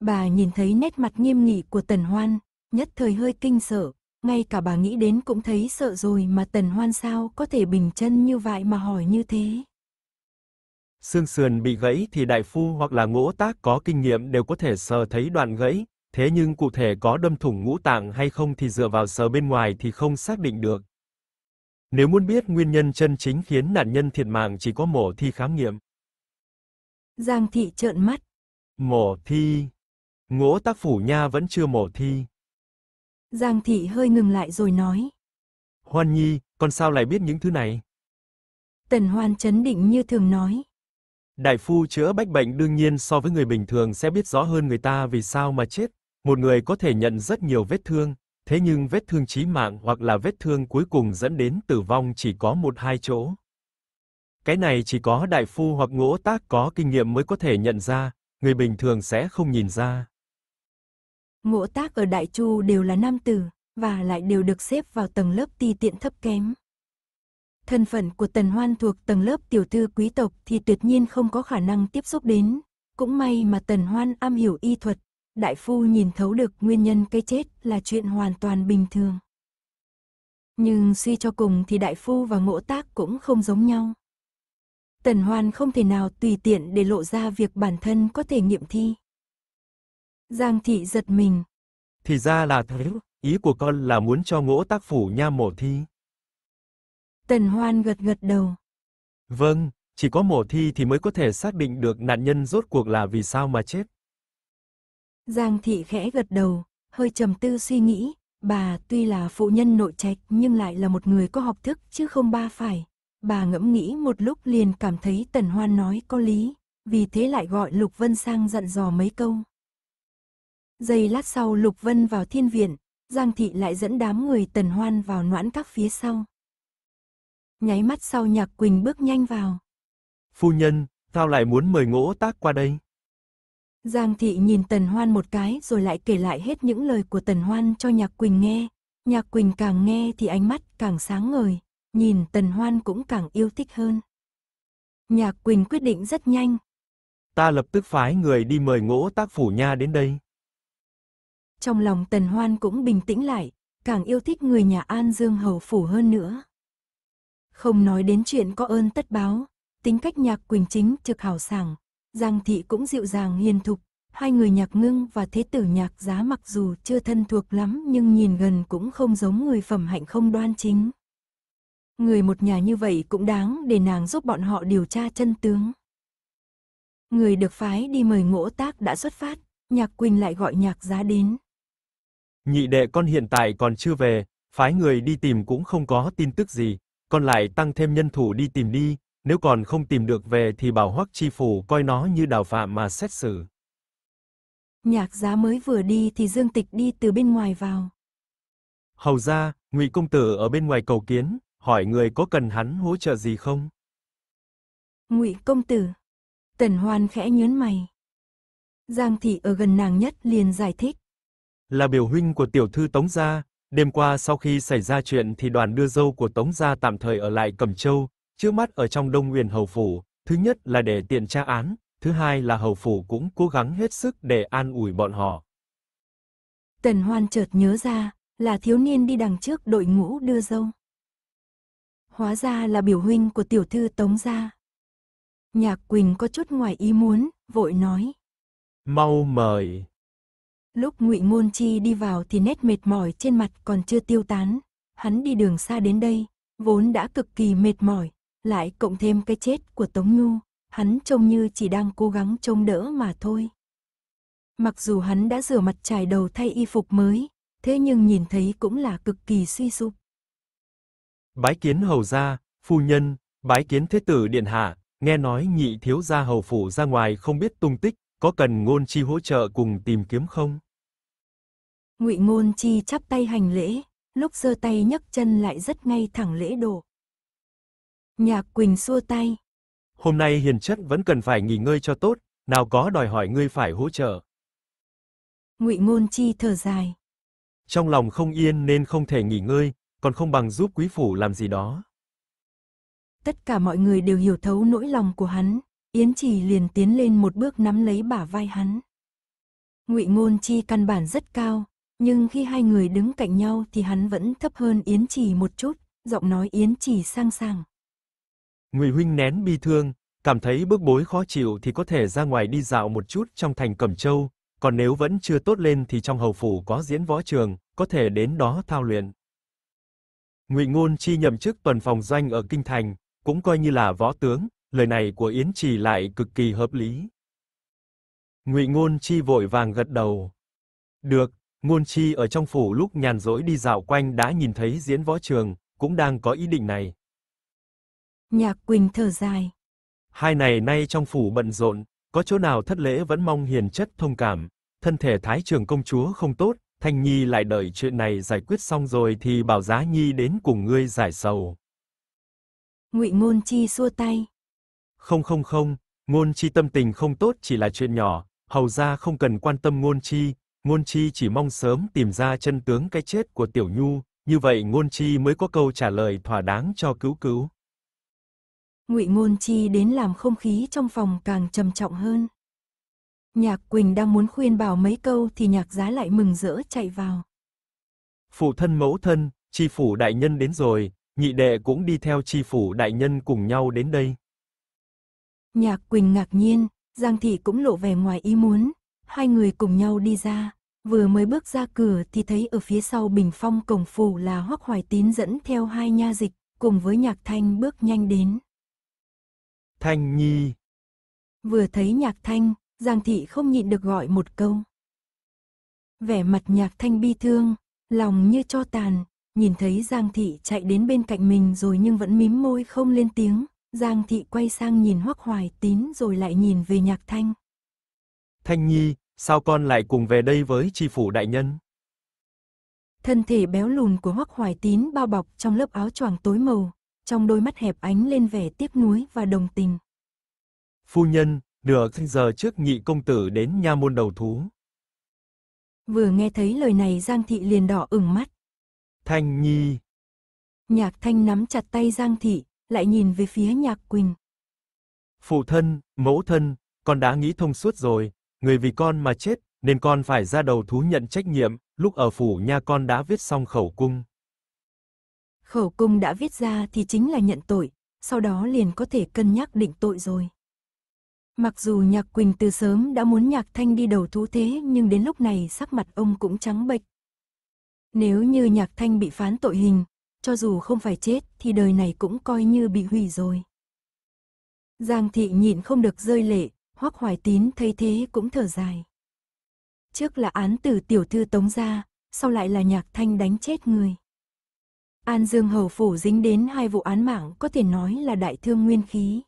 S1: Bà nhìn thấy nét mặt nghiêm nghị của Tần Hoan, nhất thời hơi kinh sợ, ngay cả bà nghĩ đến cũng thấy sợ rồi mà Tần Hoan sao có thể bình chân như vậy mà hỏi như thế
S2: xương sườn bị gãy thì đại phu hoặc là ngũ tác có kinh nghiệm đều có thể sờ thấy đoạn gãy, thế nhưng cụ thể có đâm thủng ngũ tạng hay không thì dựa vào sờ bên ngoài thì không xác định được. Nếu muốn biết nguyên nhân chân chính khiến nạn nhân thiệt mạng chỉ có mổ thi khám nghiệm.
S1: Giang thị trợn mắt.
S2: Mổ thi. ngũ tác phủ nha vẫn chưa mổ thi.
S1: Giang thị hơi ngừng lại rồi nói.
S2: Hoan nhi, con sao lại biết những thứ này?
S1: Tần hoan chấn định như thường nói.
S2: Đại phu chữa bách bệnh đương nhiên so với người bình thường sẽ biết rõ hơn người ta vì sao mà chết. Một người có thể nhận rất nhiều vết thương, thế nhưng vết thương chí mạng hoặc là vết thương cuối cùng dẫn đến tử vong chỉ có một hai chỗ. Cái này chỉ có đại phu hoặc ngỗ tác có kinh nghiệm mới có thể nhận ra, người bình thường sẽ không nhìn ra.
S1: Ngỗ tác ở Đại Chu đều là nam tử, và lại đều được xếp vào tầng lớp ti tiện thấp kém thân phận của Tần Hoan thuộc tầng lớp tiểu thư quý tộc thì tuyệt nhiên không có khả năng tiếp xúc đến. Cũng may mà Tần Hoan am hiểu y thuật, đại phu nhìn thấu được nguyên nhân cái chết là chuyện hoàn toàn bình thường. Nhưng suy cho cùng thì đại phu và ngộ tác cũng không giống nhau. Tần Hoan không thể nào tùy tiện để lộ ra việc bản thân có thể nghiệm thi. Giang thị giật mình.
S2: Thì ra là thế, ý của con là muốn cho ngỗ tác phủ nha mổ thi.
S1: Tần Hoan gật gật đầu.
S2: Vâng, chỉ có mổ thi thì mới có thể xác định được nạn nhân rốt cuộc là vì sao mà chết.
S1: Giang thị khẽ gật đầu, hơi trầm tư suy nghĩ, bà tuy là phụ nhân nội trạch nhưng lại là một người có học thức chứ không ba phải. Bà ngẫm nghĩ một lúc liền cảm thấy Tần Hoan nói có lý, vì thế lại gọi Lục Vân sang dặn dò mấy câu. Giây lát sau Lục Vân vào thiên viện, Giang thị lại dẫn đám người Tần Hoan vào noãn các phía sau. Nháy mắt sau Nhạc Quỳnh bước nhanh vào.
S2: Phu nhân, tao lại muốn mời ngỗ tác qua đây.
S1: Giang thị nhìn Tần Hoan một cái rồi lại kể lại hết những lời của Tần Hoan cho Nhạc Quỳnh nghe. Nhạc Quỳnh càng nghe thì ánh mắt càng sáng ngời, nhìn Tần Hoan cũng càng yêu thích hơn. Nhạc Quỳnh quyết định rất nhanh.
S2: Ta lập tức phái người đi mời ngỗ tác phủ nha đến đây.
S1: Trong lòng Tần Hoan cũng bình tĩnh lại, càng yêu thích người nhà An Dương Hầu Phủ hơn nữa. Không nói đến chuyện có ơn tất báo, tính cách nhạc Quỳnh chính trực hảo sảng, Giang Thị cũng dịu dàng hiền thục, hai người nhạc ngưng và thế tử nhạc giá mặc dù chưa thân thuộc lắm nhưng nhìn gần cũng không giống người phẩm hạnh không đoan chính. Người một nhà như vậy cũng đáng để nàng giúp bọn họ điều tra chân tướng. Người được phái đi mời ngỗ tác đã xuất phát, nhạc Quỳnh lại gọi nhạc giá đến.
S2: Nhị đệ con hiện tại còn chưa về, phái người đi tìm cũng không có tin tức gì còn lại tăng thêm nhân thủ đi tìm đi, nếu còn không tìm được về thì bảo Hoắc Chi phủ coi nó như đào phạm mà xét xử.
S1: Nhạc Giá mới vừa đi thì Dương Tịch đi từ bên ngoài vào.
S2: Hầu gia, Ngụy công tử ở bên ngoài cầu kiến, hỏi người có cần hắn hỗ trợ gì không?
S1: Ngụy công tử. Tần Hoan khẽ nhướng mày. Giang thị ở gần nàng nhất liền giải thích.
S2: Là biểu huynh của tiểu thư Tống gia, Đêm qua sau khi xảy ra chuyện thì đoàn đưa dâu của Tống gia tạm thời ở lại Cẩm Châu, trước mắt ở trong Đông Nguyên Hầu Phủ, thứ nhất là để tiện tra án, thứ hai là Hầu Phủ cũng cố gắng hết sức để an ủi bọn họ.
S1: Tần Hoan chợt nhớ ra, là thiếu niên đi đằng trước đội ngũ đưa dâu. Hóa ra là biểu huynh của tiểu thư Tống gia. Nhạc Quỳnh có chút ngoài ý muốn, vội nói.
S2: Mau mời.
S1: Lúc Ngụy Ngôn Chi đi vào thì nét mệt mỏi trên mặt còn chưa tiêu tán. Hắn đi đường xa đến đây, vốn đã cực kỳ mệt mỏi, lại cộng thêm cái chết của Tống Nhu, hắn trông như chỉ đang cố gắng trông đỡ mà thôi. Mặc dù hắn đã rửa mặt trải đầu thay y phục mới, thế nhưng nhìn thấy cũng là cực kỳ suy sụp.
S2: Bái kiến hầu gia, phu nhân, bái kiến thế tử điện hạ, nghe nói nhị thiếu gia hầu phủ ra ngoài không biết tung tích, có cần ngôn chi hỗ trợ cùng tìm kiếm không?
S1: Ngụy Ngôn Chi chắp tay hành lễ, lúc giơ tay nhấc chân lại rất ngay thẳng lễ độ. Nhạc Quỳnh xua tay.
S2: Hôm nay hiền chất vẫn cần phải nghỉ ngơi cho tốt, nào có đòi hỏi ngươi phải hỗ trợ.
S1: Ngụy Ngôn Chi thở dài.
S2: Trong lòng không yên nên không thể nghỉ ngơi, còn không bằng giúp quý phủ làm gì đó.
S1: Tất cả mọi người đều hiểu thấu nỗi lòng của hắn, Yến Trì liền tiến lên một bước nắm lấy bả vai hắn. Ngụy Ngôn Chi căn bản rất cao, nhưng khi hai người đứng cạnh nhau thì hắn vẫn thấp hơn Yến Chỉ một chút, giọng nói Yến Chỉ sang sàng.
S2: Ngụy huynh nén bi thương, cảm thấy bức bối khó chịu thì có thể ra ngoài đi dạo một chút trong thành Cẩm Châu, còn nếu vẫn chưa tốt lên thì trong hầu phủ có diễn võ trường, có thể đến đó thao luyện. Ngụy Ngôn chi nhậm chức tuần phòng doanh ở kinh thành, cũng coi như là võ tướng, lời này của Yến Trì lại cực kỳ hợp lý. Ngụy Ngôn chi vội vàng gật đầu. Được, Ngôn Chi ở trong phủ lúc nhàn rỗi đi dạo quanh đã nhìn thấy diễn võ trường, cũng đang có ý định này.
S1: Nhạc Quỳnh thở dài.
S2: Hai này nay trong phủ bận rộn, có chỗ nào thất lễ vẫn mong hiền chất thông cảm, thân thể thái trường công chúa không tốt, Thanh Nhi lại đợi chuyện này giải quyết xong rồi thì bảo Giá Nhi đến cùng ngươi giải sầu.
S1: Ngụy Ngôn Chi xua tay.
S2: Không không không, Ngôn Chi tâm tình không tốt chỉ là chuyện nhỏ, hầu gia không cần quan tâm Ngôn Chi, Ngôn Chi chỉ mong sớm tìm ra chân tướng cái chết của Tiểu Nhu, như vậy Ngôn Chi mới có câu trả lời thỏa đáng cho cứu cứu.
S1: Ngụy Ngôn Chi đến làm không khí trong phòng càng trầm trọng hơn. Nhạc Quỳnh đang muốn khuyên bảo mấy câu thì nhạc giá lại mừng rỡ chạy vào.
S2: Phụ thân mẫu thân, chi phủ đại nhân đến rồi, nhị đệ cũng đi theo chi phủ đại nhân cùng nhau đến đây.
S1: Nhạc Quỳnh ngạc nhiên, Giang Thị cũng lộ vẻ ngoài ý muốn, hai người cùng nhau đi ra. Vừa mới bước ra cửa thì thấy ở phía sau bình phong cổng phủ là Hoắc Hoài Tín dẫn theo hai nha dịch, cùng với Nhạc Thanh bước nhanh đến.
S2: Thanh Nhi.
S1: Vừa thấy Nhạc Thanh, Giang thị không nhịn được gọi một câu. Vẻ mặt Nhạc Thanh bi thương, lòng như cho tàn, nhìn thấy Giang thị chạy đến bên cạnh mình rồi nhưng vẫn mím môi không lên tiếng, Giang thị quay sang nhìn Hoắc Hoài Tín rồi lại nhìn về Nhạc Thanh.
S2: Thanh Nhi, Sao con lại cùng về đây với tri phủ đại nhân?
S1: Thân thể béo lùn của Hoắc Hoài Tín bao bọc trong lớp áo choàng tối màu, trong đôi mắt hẹp ánh lên vẻ tiếc nuối và đồng tình.
S2: Phu nhân, nửa giờ trước nhị công tử đến nha môn đầu thú.
S1: Vừa nghe thấy lời này Giang Thị liền đỏ ửng mắt.
S2: Thanh Nhi.
S1: Nhạc Thanh nắm chặt tay Giang Thị, lại nhìn về phía Nhạc Quỳnh.
S2: Phụ thân, mẫu thân, con đã nghĩ thông suốt rồi, người vì con mà chết, nên con phải ra đầu thú nhận trách nhiệm, lúc ở phủ nha con đã viết xong khẩu cung.
S1: Khẩu cung đã viết ra thì chính là nhận tội, sau đó liền có thể cân nhắc định tội rồi. Mặc dù Nhạc Quỳnh từ sớm đã muốn Nhạc Thanh đi đầu thú thế nhưng đến lúc này sắc mặt ông cũng trắng bệch. Nếu như Nhạc Thanh bị phán tội hình, cho dù không phải chết thì đời này cũng coi như bị hủy rồi. Giang thị nhìn không được rơi lệ, Hoắc Hoài Tín thấy thế cũng thở dài. Trước là án tử tiểu thư tống gia, sau lại là nhạc thanh đánh chết người. An Dương Hầu Phủ dính đến hai vụ án mạng có thể nói là đại thương nguyên khí.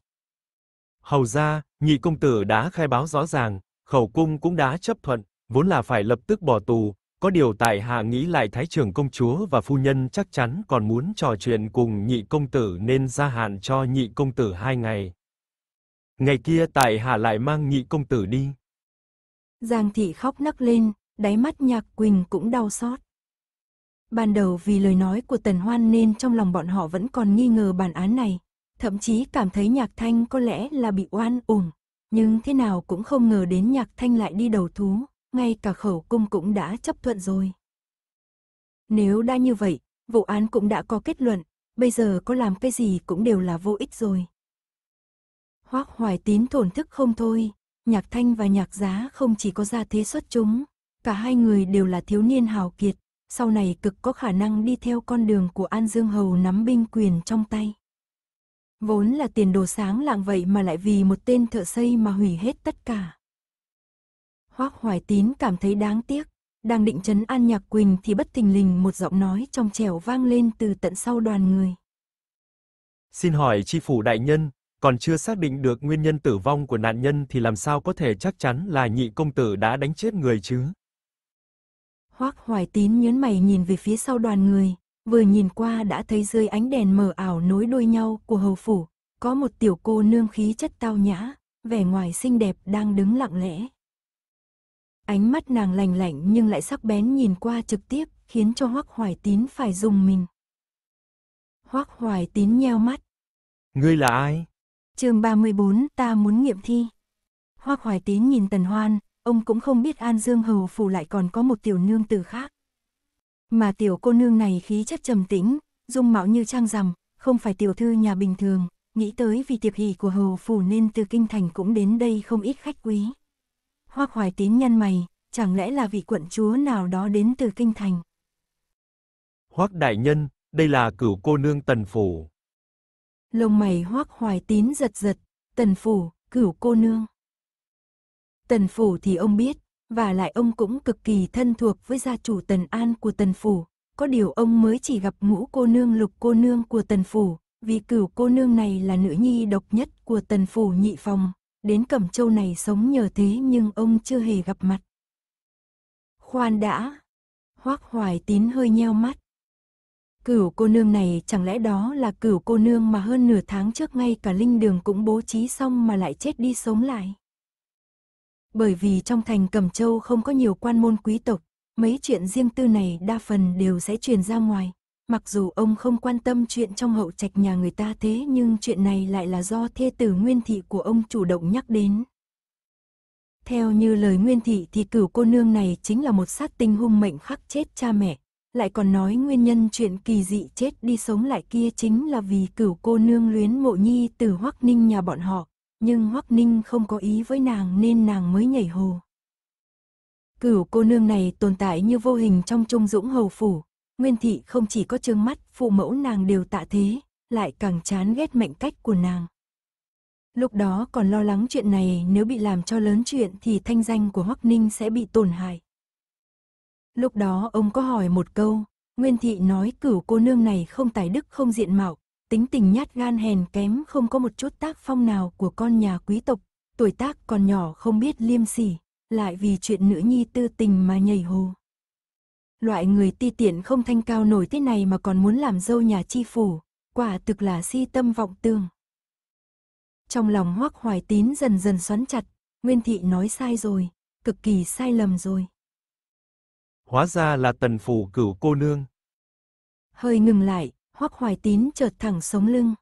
S2: Hầu ra, nhị công tử đã khai báo rõ ràng, khẩu cung cũng đã chấp thuận, vốn là phải lập tức bỏ tù, có điều tại hạ nghĩ lại thái trưởng công chúa và phu nhân chắc chắn còn muốn trò chuyện cùng nhị công tử nên gia hạn cho nhị công tử hai ngày. Ngày kia tại hạ lại mang nhị công tử đi.
S1: Giang thị khóc nấc lên, đáy mắt nhạc quỳnh cũng đau xót. Ban đầu vì lời nói của Tần Hoan nên trong lòng bọn họ vẫn còn nghi ngờ bản án này, thậm chí cảm thấy Nhạc Thanh có lẽ là bị oan uổng, nhưng thế nào cũng không ngờ đến Nhạc Thanh lại đi đầu thú, ngay cả khẩu cung cũng đã chấp thuận rồi. Nếu đã như vậy, vụ án cũng đã có kết luận, bây giờ có làm cái gì cũng đều là vô ích rồi. Hoác Hoài Tín thổn thức không thôi, nhạc thanh và nhạc giá không chỉ có gia thế xuất chúng, cả hai người đều là thiếu niên hào kiệt, sau này cực có khả năng đi theo con đường của An Dương Hầu nắm binh quyền trong tay. Vốn là tiền đồ sáng lạng vậy mà lại vì một tên thợ xây mà hủy hết tất cả. Hoác Hoài Tín cảm thấy đáng tiếc, đang định chấn an nhạc Quỳnh thì bất thình lình một giọng nói trong trẻo vang lên từ tận sau đoàn người.
S2: Xin hỏi chi phủ đại nhân, còn chưa xác định được nguyên nhân tử vong của nạn nhân thì làm sao có thể chắc chắn là nhị công tử đã đánh chết người chứ?
S1: Hoắc Hoài Tín nhướng mày nhìn về phía sau đoàn người, vừa nhìn qua đã thấy dưới ánh đèn mờ ảo nối đuôi nhau của hầu phủ, có một tiểu cô nương khí chất tao nhã, vẻ ngoài xinh đẹp đang đứng lặng lẽ. Ánh mắt nàng lạnh lạnh nhưng lại sắc bén nhìn qua trực tiếp, khiến cho Hoắc Hoài Tín phải dùng mình. Hoắc Hoài Tín nheo mắt.
S2: Ngươi là ai?
S1: chương 34, ta muốn nghiệm thi. Hoác Hoài Tín nhìn Tần Hoan, ông cũng không biết An Dương Hầu Phủ lại còn có một tiểu nương tử khác. Mà tiểu cô nương này khí chất trầm tĩnh, dung mạo như trang rằm, không phải tiểu thư nhà bình thường, nghĩ tới vì tiệc hỷ của Hầu Phủ nên từ Kinh Thành cũng đến đây không ít khách quý. Hoác Hoài Tín nhăn mày, chẳng lẽ là vị quận chúa nào đó đến từ Kinh Thành?
S2: Hoác Đại Nhân, đây là cửu cô nương Tần Phủ
S1: lông mày hoác hoài tín giật giật, tần phủ, cửu cô nương. Tần phủ thì ông biết, và lại ông cũng cực kỳ thân thuộc với gia chủ tần an của tần phủ, có điều ông mới chỉ gặp ngũ cô nương lục cô nương của tần phủ, vì cửu cô nương này là nữ nhi độc nhất của tần phủ nhị phòng, đến Cẩm Châu này sống nhờ thế nhưng ông chưa hề gặp mặt. Khoan đã, hoác hoài tín hơi nheo mắt, Cửu cô nương này chẳng lẽ đó là cửu cô nương mà hơn nửa tháng trước ngay cả linh đường cũng bố trí xong mà lại chết đi sống lại. Bởi vì trong thành Cẩm Châu không có nhiều quan môn quý tộc, mấy chuyện riêng tư này đa phần đều sẽ truyền ra ngoài. Mặc dù ông không quan tâm chuyện trong hậu trạch nhà người ta thế nhưng chuyện này lại là do thê tử Nguyên Thị của ông chủ động nhắc đến. Theo như lời Nguyên Thị thì cửu cô nương này chính là một sát tinh hung mệnh khắc chết cha mẹ, lại còn nói nguyên nhân chuyện kỳ dị chết đi sống lại kia chính là vì cửu cô nương luyến mộ nhi từ Hoắc Ninh nhà bọn họ, nhưng Hoắc Ninh không có ý với nàng nên nàng mới nhảy hồ. Cửu cô nương này tồn tại như vô hình trong trung dũng hầu phủ, Nguyên Thị không chỉ có trương mắt, phụ mẫu nàng đều tạ thế, lại càng chán ghét mệnh cách của nàng. Lúc đó còn lo lắng chuyện này nếu bị làm cho lớn chuyện thì thanh danh của Hoắc Ninh sẽ bị tổn hại. Lúc đó ông có hỏi một câu, Nguyên Thị nói cửu cô nương này không tài đức không diện mạo, tính tình nhát gan hèn kém không có một chút tác phong nào của con nhà quý tộc, tuổi tác còn nhỏ không biết liêm sỉ, lại vì chuyện nữ nhi tư tình mà nhảy hồ. Loại người ti tiện không thanh cao nổi thế này mà còn muốn làm dâu nhà chi phủ, quả thực là si tâm vọng tưởng. Trong lòng hoắc hoài tín dần dần xoắn chặt, Nguyên Thị nói sai rồi, cực kỳ sai lầm rồi
S2: hóa ra là tần phủ cửu cô nương.
S1: Hơi ngừng lại, hoắc hoài tín chợt thẳng sống lưng.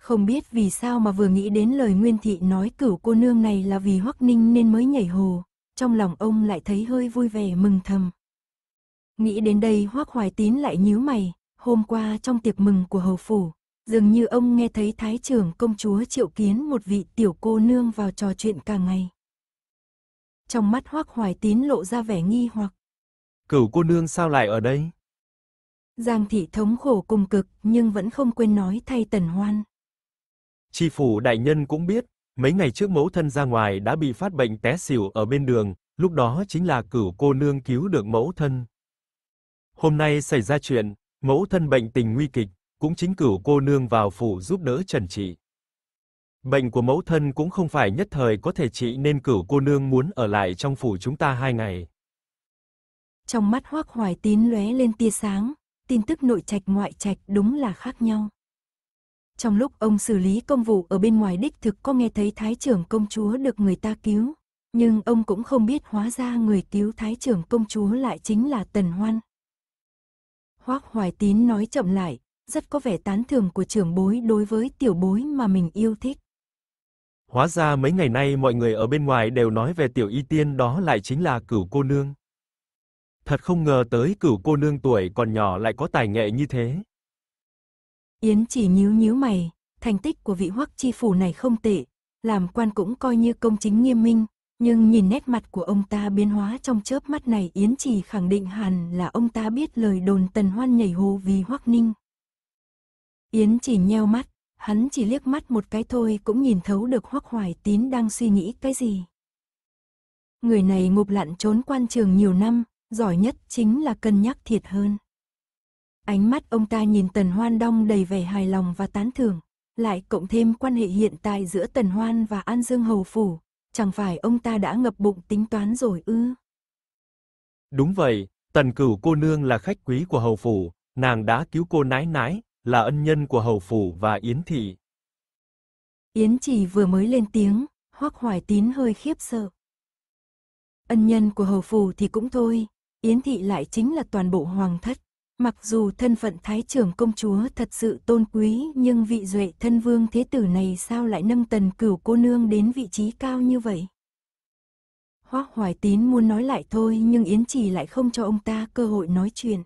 S1: Không biết vì sao mà vừa nghĩ đến lời Nguyên Thị nói cửu cô nương này là vì hoắc ninh nên mới nhảy hồ, trong lòng ông lại thấy hơi vui vẻ mừng thầm. Nghĩ đến đây hoắc hoài tín lại nhíu mày, hôm qua trong tiệc mừng của hầu phủ, dường như ông nghe thấy thái trưởng công chúa triệu kiến một vị tiểu cô nương vào trò chuyện cả ngày. Trong mắt hoắc hoài tín lộ ra vẻ nghi hoặc
S2: cửu cô nương sao lại ở đây?
S1: Giang thị thống khổ cùng cực, nhưng vẫn không quên nói thay tần hoan.
S2: Chi phủ đại nhân cũng biết, mấy ngày trước mẫu thân ra ngoài đã bị phát bệnh té xỉu ở bên đường, lúc đó chính là cửu cô nương cứu được mẫu thân. Hôm nay xảy ra chuyện, mẫu thân bệnh tình nguy kịch, cũng chính cửu cô nương vào phủ giúp đỡ trần trị. Bệnh của mẫu thân cũng không phải nhất thời có thể trị nên cửu cô nương muốn ở lại trong phủ chúng ta hai ngày.
S1: Trong mắt Hoắc Hoài Tín lóe lên tia sáng, tin tức nội trạch ngoại trạch đúng là khác nhau. Trong lúc ông xử lý công vụ ở bên ngoài đích thực có nghe thấy thái trưởng công chúa được người ta cứu, nhưng ông cũng không biết hóa ra người cứu thái trưởng công chúa lại chính là Tần Hoan. Hoắc Hoài Tín nói chậm lại, rất có vẻ tán thưởng của trưởng bối đối với tiểu bối mà mình yêu thích.
S2: Hóa ra mấy ngày nay mọi người ở bên ngoài đều nói về tiểu y tiên đó lại chính là cửu cô nương thật không ngờ tới cửu cô nương tuổi còn nhỏ lại có tài nghệ như thế.
S1: Yến chỉ nhíu nhíu mày, thành tích của vị hoắc chi phủ này không tệ, làm quan cũng coi như công chính nghiêm minh, nhưng nhìn nét mặt của ông ta biến hóa trong chớp mắt này Yến chỉ khẳng định hẳn là ông ta biết lời đồn tần hoan nhảy hồ vì hoắc ninh. Yến chỉ nheo mắt, hắn chỉ liếc mắt một cái thôi cũng nhìn thấu được hoắc hoài tín đang suy nghĩ cái gì. Người này ngụp lặn trốn quan trường nhiều năm, giỏi nhất chính là cân nhắc thiệt hơn. Ánh mắt ông ta nhìn Tần Hoan Đông đầy vẻ hài lòng và tán thưởng, lại cộng thêm quan hệ hiện tại giữa Tần Hoan và An Dương Hầu Phủ, chẳng phải ông ta đã ngập bụng tính toán rồi ư.
S2: Đúng vậy, Tần Cửu cô nương là khách quý của Hầu Phủ, nàng đã cứu cô nái nái, là ân nhân của Hầu Phủ và Yến Thị.
S1: Yến chỉ vừa mới lên tiếng, hoắc hoài tín hơi khiếp sợ. Ân nhân của Hầu Phủ thì cũng thôi, Yến Thị lại chính là toàn bộ hoàng thất. Mặc dù thân phận thái trưởng công chúa thật sự tôn quý nhưng vị duệ thân vương thế tử này sao lại nâng tần cửu cô nương đến vị trí cao như vậy? Hoác Hoài Tín muốn nói lại thôi nhưng Yến Trì lại không cho ông ta cơ hội nói chuyện.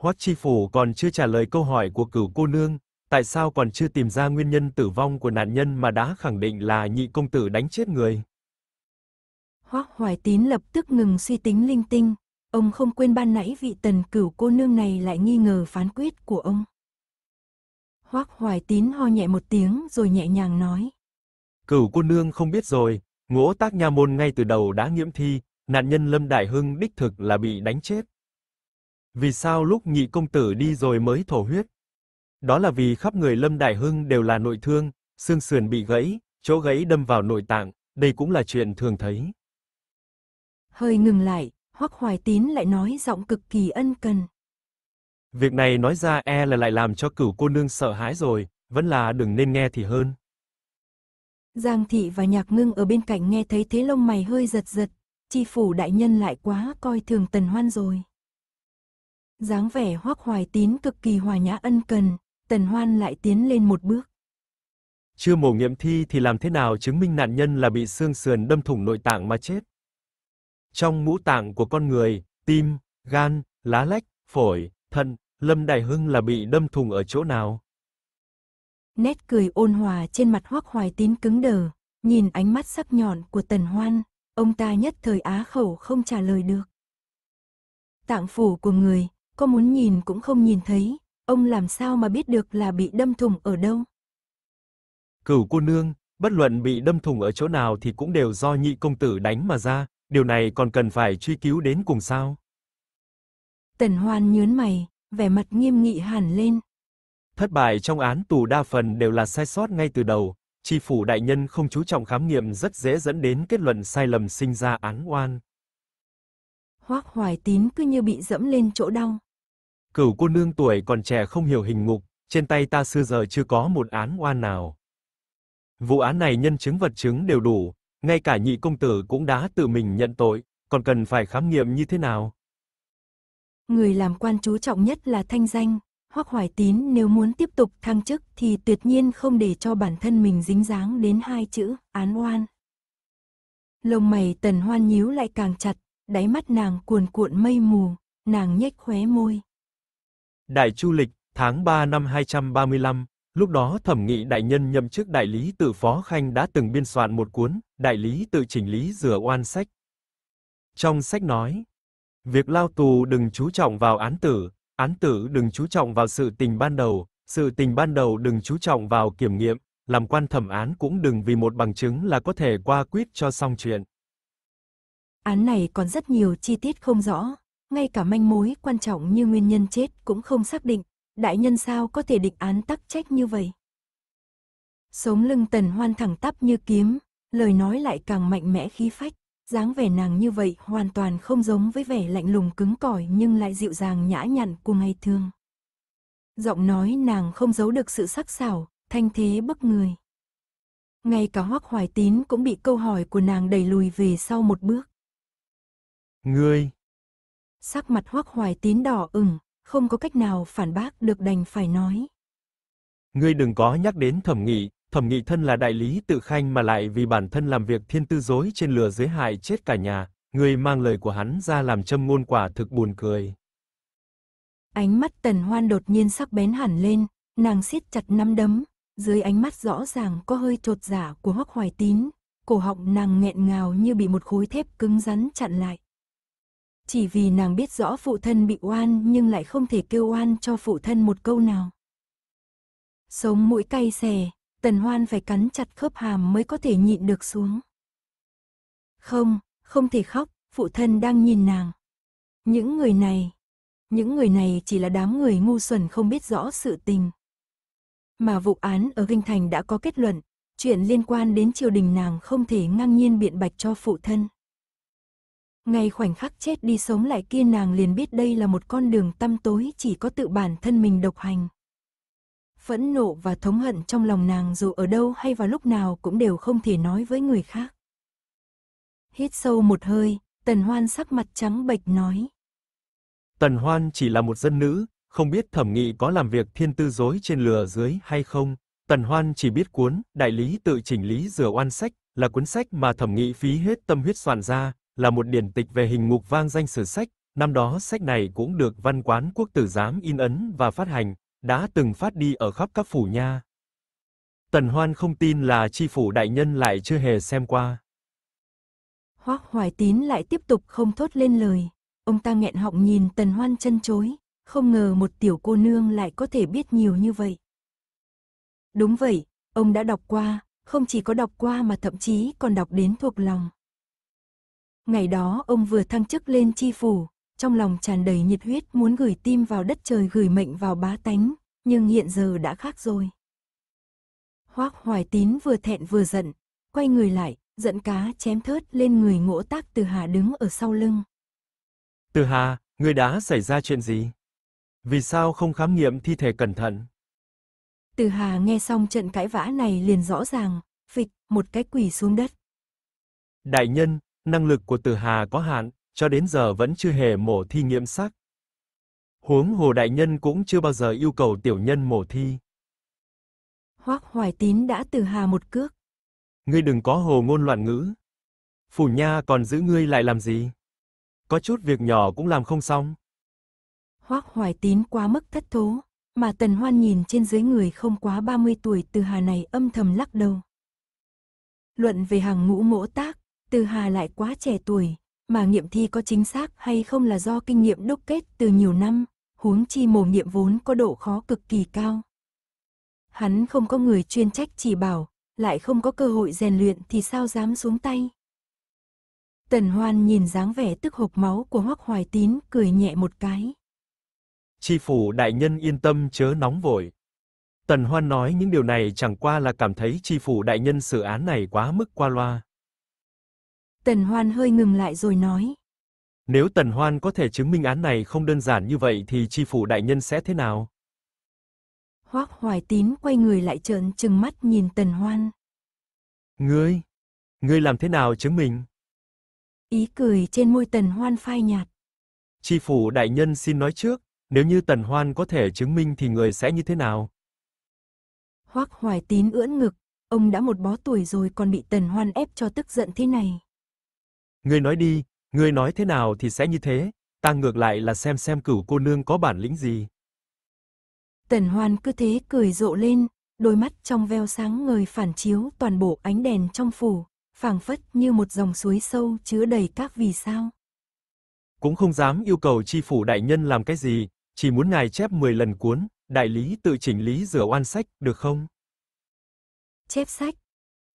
S2: Hoác Chi Phủ còn chưa trả lời câu hỏi của cửu cô nương, tại sao còn chưa tìm ra nguyên nhân tử vong của nạn nhân mà đã khẳng định là nhị công tử đánh chết người?
S1: Hoác Hoài Tín lập tức ngừng suy tính linh tinh, ông không quên ban nãy vị tần cửu cô nương này lại nghi ngờ phán quyết của ông. Hoác Hoài Tín ho nhẹ một tiếng rồi nhẹ nhàng nói.
S2: Cửu cô nương không biết rồi, ngỗ tác nha môn ngay từ đầu đã nghiễm thi, nạn nhân Lâm Đại Hưng đích thực là bị đánh chết. Vì sao lúc nhị công tử đi rồi mới thổ huyết? Đó là vì khắp người Lâm Đại Hưng đều là nội thương, xương sườn bị gãy, chỗ gãy đâm vào nội tạng, đây cũng là chuyện thường thấy.
S1: Hơi ngừng lại, Hoắc Hoài Tín lại nói giọng cực kỳ ân cần.
S2: Việc này nói ra e là lại làm cho cửu cô nương sợ hãi rồi, vẫn là đừng nên nghe thì hơn.
S1: Giang thị và nhạc ngưng ở bên cạnh nghe thấy thế lông mày hơi giật giật, chi phủ đại nhân lại quá coi thường tần hoan rồi. dáng vẻ hoắc hoài tín cực kỳ hòa nhã ân cần, tần hoan lại tiến lên một bước.
S2: Chưa mổ nghiệm thi thì làm thế nào chứng minh nạn nhân là bị xương sườn đâm thủng nội tạng mà chết? Trong ngũ tạng của con người, tim, gan, lá lách, phổi, thận, Lâm Đại Hưng là bị đâm thùng ở chỗ nào?
S1: Nét cười ôn hòa trên mặt Hoắc Hoài Tín cứng đờ, nhìn ánh mắt sắc nhọn của Tần Hoan, ông ta nhất thời á khẩu không trả lời được. Tạng phủ của người, có muốn nhìn cũng không nhìn thấy, ông làm sao mà biết được là bị đâm thùng ở đâu?
S2: Cửu cô nương, bất luận bị đâm thùng ở chỗ nào thì cũng đều do nhị công tử đánh mà ra, Điều này còn cần phải truy cứu đến cùng sao?
S1: Tần Hoan nhướn mày, vẻ mặt nghiêm nghị hẳn lên.
S2: Thất bại trong án tù đa phần đều là sai sót ngay từ đầu, tri phủ đại nhân không chú trọng khám nghiệm rất dễ dẫn đến kết luận sai lầm sinh ra án oan.
S1: Hoắc Hoài Tín cứ như bị dẫm lên chỗ đau.
S2: Cửu cô nương tuổi còn trẻ không hiểu hình ngục, trên tay ta xưa giờ chưa có một án oan nào. Vụ án này nhân chứng vật chứng đều đủ, ngay cả nhị công tử cũng đã tự mình nhận tội, còn cần phải khám nghiệm như thế nào?
S1: Người làm quan chú trọng nhất là thanh danh, Hoắc Hoài Tín nếu muốn tiếp tục thăng chức thì tuyệt nhiên không để cho bản thân mình dính dáng đến hai chữ án oan. Lông mày Tần Hoan nhíu lại càng chặt, đáy mắt nàng cuồn cuộn mây mù, nàng nhếch khóe môi.
S2: Đại Chu lịch, tháng 3 năm 235, Lúc đó thẩm nghị đại nhân nhậm chức đại lý tự phó khanh đã từng biên soạn một cuốn, đại lý tự chỉnh lý rửa oan sách. Trong sách nói, việc lao tù đừng chú trọng vào án tử, án tử đừng chú trọng vào sự tình ban đầu, sự tình ban đầu đừng chú trọng vào kiểm nghiệm, làm quan thẩm án cũng đừng vì một bằng chứng là có thể qua quyết cho xong chuyện.
S1: Án này còn rất nhiều chi tiết không rõ, ngay cả manh mối quan trọng như nguyên nhân chết cũng không xác định, đại nhân sao có thể địch án tắc trách như vậy. Sống lưng tần hoan thẳng tắp như kiếm, lời nói lại càng mạnh mẽ khí phách, dáng vẻ nàng như vậy hoàn toàn không giống với vẻ lạnh lùng cứng cỏi nhưng lại dịu dàng nhã nhặn của ngày thường. Giọng nói nàng không giấu được sự sắc sảo, thanh thế bức người. Ngay cả Hoắc Hoài Tín cũng bị câu hỏi của nàng đẩy lùi về sau một bước. Ngươi! Sắc mặt Hoắc Hoài Tín đỏ ửng, không có cách nào phản bác được đành phải nói.
S2: Ngươi đừng có nhắc đến thẩm nghị, thẩm nghị thân là đại lý tự khanh mà lại vì bản thân làm việc thiên tư dối trên lừa dưới hại chết cả nhà, ngươi mang lời của hắn ra làm châm ngôn quả thực buồn cười.
S1: Ánh mắt tần hoan đột nhiên sắc bén hẳn lên, nàng siết chặt nắm đấm, dưới ánh mắt rõ ràng có hơi trột giả dạ của hoắc hoài tín, cổ họng nàng nghẹn ngào như bị một khối thép cứng rắn chặn lại. Chỉ vì nàng biết rõ phụ thân bị oan nhưng lại không thể kêu oan cho phụ thân một câu nào. Sống mũi cay xè, tần hoan phải cắn chặt khớp hàm mới có thể nhịn được xuống. Không, không thể khóc, phụ thân đang nhìn nàng. Những người này, những người này chỉ là đám người ngu xuẩn không biết rõ sự tình. Mà vụ án ở Kinh Thành đã có kết luận, chuyện liên quan đến triều đình nàng không thể ngang nhiên biện bạch cho phụ thân. Ngay khoảnh khắc chết đi sống lại kia nàng liền biết đây là một con đường tăm tối chỉ có tự bản thân mình độc hành. Phẫn nộ và thống hận trong lòng nàng dù ở đâu hay vào lúc nào cũng đều không thể nói với người khác. Hít sâu một hơi, Tần Hoan sắc mặt trắng bệch nói.
S2: Tần Hoan chỉ là một dân nữ, không biết thẩm nghị có làm việc thiên tư dối trên lừa dưới hay không. Tần Hoan chỉ biết cuốn Đại lý tự chỉnh lý rửa oan sách là cuốn sách mà thẩm nghị phí hết tâm huyết soạn ra, là một điển tịch về hình ngục vang danh sử sách, năm đó sách này cũng được văn quán quốc tử giám in ấn và phát hành, đã từng phát đi ở khắp các phủ nha. Tần Hoan không tin là chi phủ đại nhân lại chưa hề xem qua.
S1: Hoắc Hoài Tín lại tiếp tục không thốt lên lời. Ông ta nghẹn họng nhìn Tần Hoan chân chối, không ngờ một tiểu cô nương lại có thể biết nhiều như vậy. Đúng vậy, ông đã đọc qua, không chỉ có đọc qua mà thậm chí còn đọc đến thuộc lòng. Ngày đó ông vừa thăng chức lên chi phủ, trong lòng tràn đầy nhiệt huyết muốn gửi tim vào đất trời gửi mệnh vào bá tánh, nhưng hiện giờ đã khác rồi. Hoác Hoài Tín vừa thẹn vừa giận, quay người lại, giận cá chém thớt lên người ngỗ tác Từ Hà đứng ở sau lưng.
S2: Từ Hà, người đã xảy ra chuyện gì? Vì sao không khám nghiệm thi thể cẩn thận?
S1: Từ Hà nghe xong trận cãi vã này liền rõ ràng, phịch, một cái quỳ xuống đất.
S2: Đại nhân, năng lực của Từ Hà có hạn, cho đến giờ vẫn chưa hề mổ thi nghiệm xác. Huống Hồ đại nhân cũng chưa bao giờ yêu cầu tiểu nhân mổ thi.
S1: Hoắc Hoài Tín đã Từ Hà một cước.
S2: Ngươi đừng có hồ ngôn loạn ngữ. Phủ nha còn giữ ngươi lại làm gì? Có chút việc nhỏ cũng làm không xong.
S1: Hoắc Hoài Tín quá mức thất thố, mà Tần Hoan nhìn trên dưới người không quá 30 tuổi Từ Hà này âm thầm lắc đầu. Luận về hàng ngũ mỗ tác, từ Hà lại quá trẻ tuổi, mà nghiệm thi có chính xác hay không là do kinh nghiệm đúc kết từ nhiều năm, huống chi mổ nghiệm vốn có độ khó cực kỳ cao. Hắn không có người chuyên trách chỉ bảo, lại không có cơ hội rèn luyện thì sao dám xuống tay. Tần Hoan nhìn dáng vẻ tức hộc máu của Hoắc Hoài Tín cười nhẹ một cái.
S2: Chi phủ đại nhân yên tâm chớ nóng vội. Tần Hoan nói những điều này chẳng qua là cảm thấy chi phủ đại nhân xử án này quá mức qua loa.
S1: Tần Hoan hơi ngừng lại rồi nói.
S2: Nếu Tần Hoan có thể chứng minh án này không đơn giản như vậy thì chi phủ đại nhân sẽ thế nào?
S1: Hoác Hoài Tín quay người lại trợn trừng mắt nhìn Tần Hoan.
S2: Ngươi! Ngươi làm thế nào chứng minh?
S1: Ý cười trên môi Tần Hoan phai
S2: nhạt. Chi phủ đại nhân xin nói trước, nếu như Tần Hoan có thể chứng minh thì người sẽ như thế nào?
S1: Hoác Hoài Tín ưỡn ngực, ông đã một bó tuổi rồi còn bị Tần Hoan ép cho tức giận thế này.
S2: Ngươi nói đi, ngươi nói thế nào thì sẽ như thế, ta ngược lại là xem xem cửu cô nương có bản lĩnh gì.
S1: Tần Hoan cứ thế cười rộ lên, đôi mắt trong veo sáng ngời phản chiếu toàn bộ ánh đèn trong phủ, phảng phất như một dòng suối sâu chứa đầy các vì sao.
S2: Cũng không dám yêu cầu chi phủ đại nhân làm cái gì, chỉ muốn ngài chép 10 lần cuốn, đại lý tự chỉnh lý rửa oan sách, được không?
S1: Chép sách,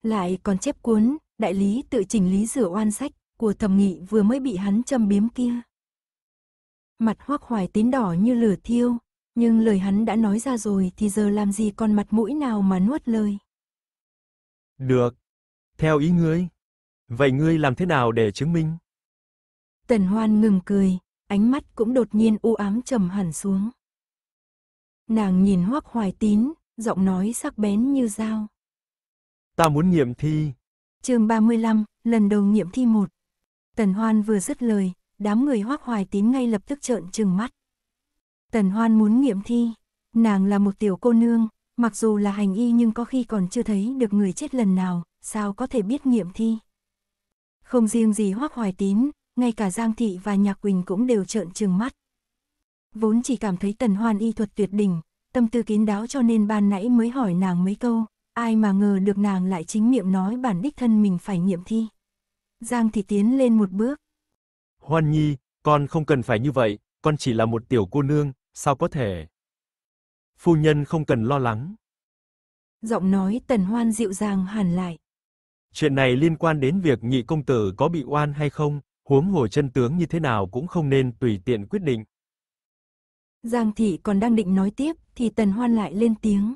S1: lại còn chép cuốn, đại lý tự chỉnh lý rửa oan sách, của thẩm nghị vừa mới bị hắn châm biếm kia. Mặt hoác hoài tín đỏ như lửa thiêu, nhưng lời hắn đã nói ra rồi thì giờ làm gì còn mặt mũi nào mà nuốt lời.
S2: Được, theo ý ngươi. Vậy ngươi làm thế nào để chứng minh?
S1: Tần Hoan ngừng cười, ánh mắt cũng đột nhiên u ám trầm hẳn xuống. Nàng nhìn Hoắc Hoài Tín, giọng nói sắc bén như dao.
S2: Ta muốn nghiệm thi.
S1: Chương 35, lần đầu nghiệm thi 1. Tần Hoan vừa dứt lời, đám người hoác hoài tín ngay lập tức trợn trừng mắt. Tần Hoan muốn nghiệm thi, nàng là một tiểu cô nương, mặc dù là hành y nhưng có khi còn chưa thấy được người chết lần nào, sao có thể biết nghiệm thi. Không riêng gì hoác hoài tín, ngay cả Giang Thị và Nhạc Quỳnh cũng đều trợn trừng mắt. Vốn chỉ cảm thấy tần hoan y thuật tuyệt đỉnh, tâm tư kín đáo cho nên ban nãy mới hỏi nàng mấy câu, ai mà ngờ được nàng lại chính miệng nói bản đích thân mình phải nghiệm thi. Giang Thị tiến lên một bước.
S2: Hoan Nhi, con không cần phải như vậy, con chỉ là một tiểu cô nương, sao có thể? Phu nhân không cần lo lắng.
S1: Giọng nói Tần Hoan dịu dàng hẳn lại.
S2: Chuyện này liên quan đến việc nhị công tử có bị oan hay không, huống hồ chân tướng như thế nào cũng không nên tùy tiện quyết định.
S1: Giang thị còn đang định nói tiếp thì Tần Hoan lại lên tiếng.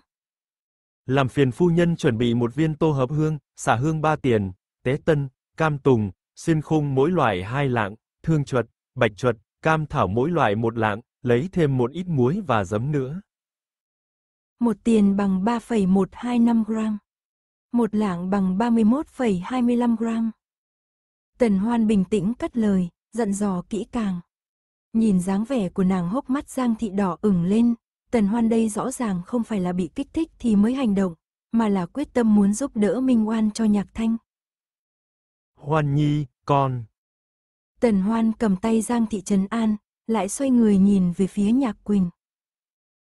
S2: Làm phiền phu nhân chuẩn bị một viên tô hợp hương, xả hương ba tiền, tế tân, cam tùng, xiêm khung mỗi loại hai lạng, thương chuột, bạch chuột, cam thảo mỗi loại một lạng, lấy thêm một ít muối và giấm nữa.
S1: Một tiền bằng 3,125 gram. Một lạng bằng 31,25 gram. Tần Hoan bình tĩnh cất lời, dặn dò kỹ càng. Nhìn dáng vẻ của nàng hốc mắt Giang Thị đỏ ửng lên, Tần Hoan đây rõ ràng không phải là bị kích thích thì mới hành động, mà là quyết tâm muốn giúp đỡ Minh Oan cho Nhạc Thanh.
S2: Hoan Nhi, con.
S1: Tần Hoan cầm tay Giang Thị Trần An, lại xoay người nhìn về phía Nhạc Quỳnh.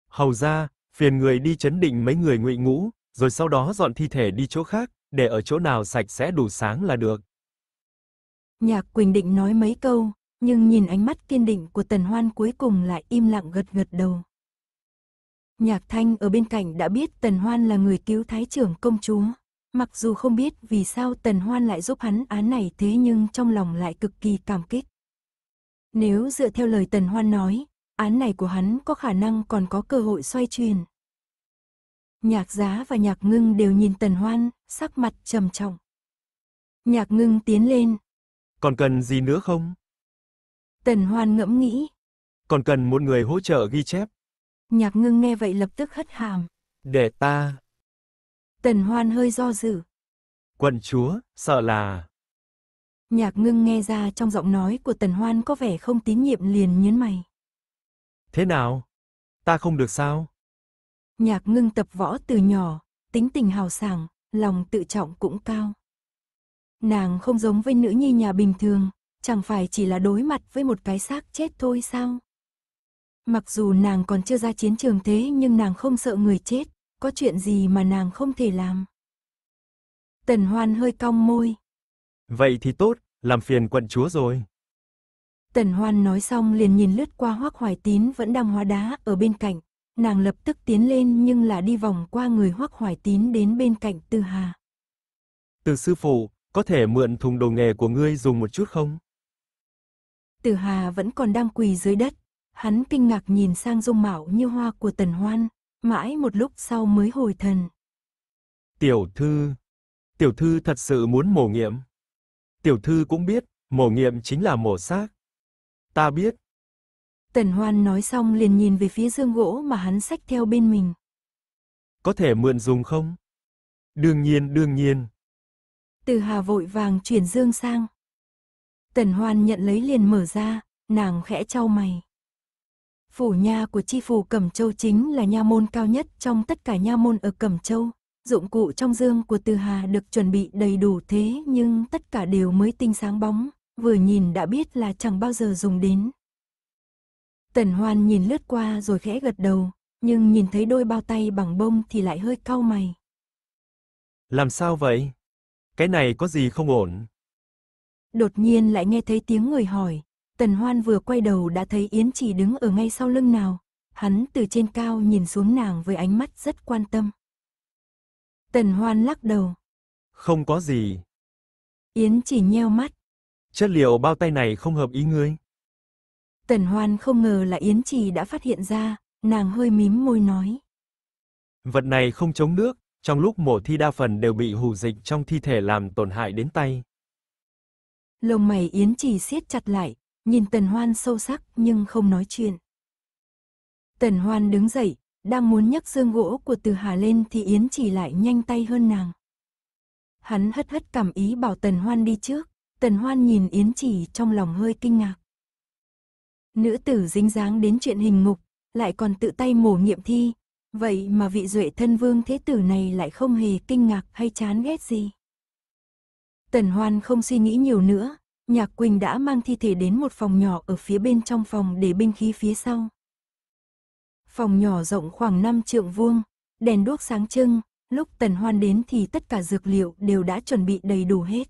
S2: Hầu ra, phiền người đi chấn định mấy người ngụy ngũ, rồi sau đó dọn thi thể đi chỗ khác, để ở chỗ nào sạch sẽ đủ sáng là được.
S1: Nhạc Quỳnh định nói mấy câu, nhưng nhìn ánh mắt kiên định của Tần Hoan cuối cùng lại im lặng gật gật đầu. Nhạc Thanh ở bên cạnh đã biết Tần Hoan là người cứu Thái trưởng công chúa. Mặc dù không biết vì sao Tần Hoan lại giúp hắn án này thế nhưng trong lòng lại cực kỳ cảm kích. Nếu dựa theo lời Tần Hoan nói, án này của hắn có khả năng còn có cơ hội xoay chuyển. Nhạc giá và nhạc ngưng đều nhìn Tần Hoan, sắc mặt trầm trọng. Nhạc ngưng tiến lên.
S2: Còn cần gì nữa không?
S1: Tần Hoan ngẫm nghĩ.
S2: Còn cần một người hỗ trợ ghi chép.
S1: Nhạc ngưng nghe vậy lập tức hất hàm.
S2: Để ta,
S1: Tần Hoan hơi do dự.
S2: Quận chúa, sợ là...
S1: Nhạc ngưng nghe ra trong giọng nói của Tần Hoan có vẻ không tín nhiệm liền nhớn mày.
S2: Thế nào? Ta không được sao?
S1: Nhạc ngưng tập võ từ nhỏ, tính tình hào sảng, lòng tự trọng cũng cao. Nàng không giống với nữ nhi nhà bình thường, chẳng phải chỉ là đối mặt với một cái xác chết thôi sao? Mặc dù nàng còn chưa ra chiến trường thế nhưng nàng không sợ người chết, có chuyện gì mà nàng không thể làm. Tần Hoan hơi cong môi.
S2: Vậy thì tốt, làm phiền quận chúa rồi.
S1: Tần Hoan nói xong liền nhìn lướt qua Hoắc Hoài Tín vẫn đang hóa đá ở bên cạnh, nàng lập tức tiến lên nhưng là đi vòng qua người Hoắc Hoài Tín đến bên cạnh Tư Hà.
S2: Từ sư phụ, có thể mượn thùng đồ nghề của ngươi dùng một chút không?
S1: Từ Hà vẫn còn đang quỳ dưới đất, hắn kinh ngạc nhìn sang dung mạo như hoa của Tần Hoan, mãi một lúc sau mới hồi thần.
S2: Tiểu thư, tiểu thư thật sự muốn mổ nghiệm. Tiểu thư cũng biết, mổ nghiệm chính là mổ xác. Ta biết.
S1: Tần Hoan nói xong liền nhìn về phía dương gỗ mà hắn xách theo bên mình.
S2: Có thể mượn dùng không? Đương nhiên, đương nhiên.
S1: Từ Hà vội vàng chuyển dương sang. Tần Hoan nhận lấy liền mở ra, nàng khẽ trao mày. Phủ nha của tri phủ Cẩm Châu chính là nha môn cao nhất trong tất cả nha môn ở Cẩm Châu. Dụng cụ trong dương của Từ Hà được chuẩn bị đầy đủ thế nhưng tất cả đều mới tinh sáng bóng, vừa nhìn đã biết là chẳng bao giờ dùng đến. Tần Hoan nhìn lướt qua rồi khẽ gật đầu, nhưng nhìn thấy đôi bao tay bằng bông thì lại hơi cau mày.
S2: Làm sao vậy? Cái này có gì không ổn?
S1: Đột nhiên lại nghe thấy tiếng người hỏi, Tần Hoan vừa quay đầu đã thấy Yến chỉ đứng ở ngay sau lưng nào. Hắn từ trên cao nhìn xuống nàng với ánh mắt rất quan tâm. Tần Hoan lắc đầu.
S2: Không có gì.
S1: Yến chỉ nheo mắt.
S2: Chất liệu bao tay này không hợp ý ngươi.
S1: Tần Hoan không ngờ là Yến Trì đã phát hiện ra, nàng hơi mím môi nói.
S2: Vật này không chống nước, trong lúc mổ thi đa phần đều bị hù dịch trong thi thể làm tổn hại đến tay.
S1: Lông mày Yến Trì siết chặt lại, nhìn Tần Hoan sâu sắc nhưng không nói chuyện. Tần Hoan đứng dậy, đang muốn nhấc dương gỗ của Từ Hà lên thì Yến chỉ lại nhanh tay hơn nàng. Hắn hất hất cảm ý bảo Tần Hoan đi trước, Tần Hoan nhìn Yến chỉ trong lòng hơi kinh ngạc. Nữ tử dính dáng đến chuyện hình ngục, lại còn tự tay mổ nghiệm thi, vậy mà vị duệ thân vương thế tử này lại không hề kinh ngạc hay chán ghét gì. Tần Hoan không suy nghĩ nhiều nữa, Nhạc Quỳnh đã mang thi thể đến một phòng nhỏ ở phía bên trong phòng để binh khí phía sau. Phòng nhỏ rộng khoảng 5 trượng vuông, đèn đuốc sáng trưng, lúc Tần Hoan đến thì tất cả dược liệu đều đã chuẩn bị đầy đủ hết.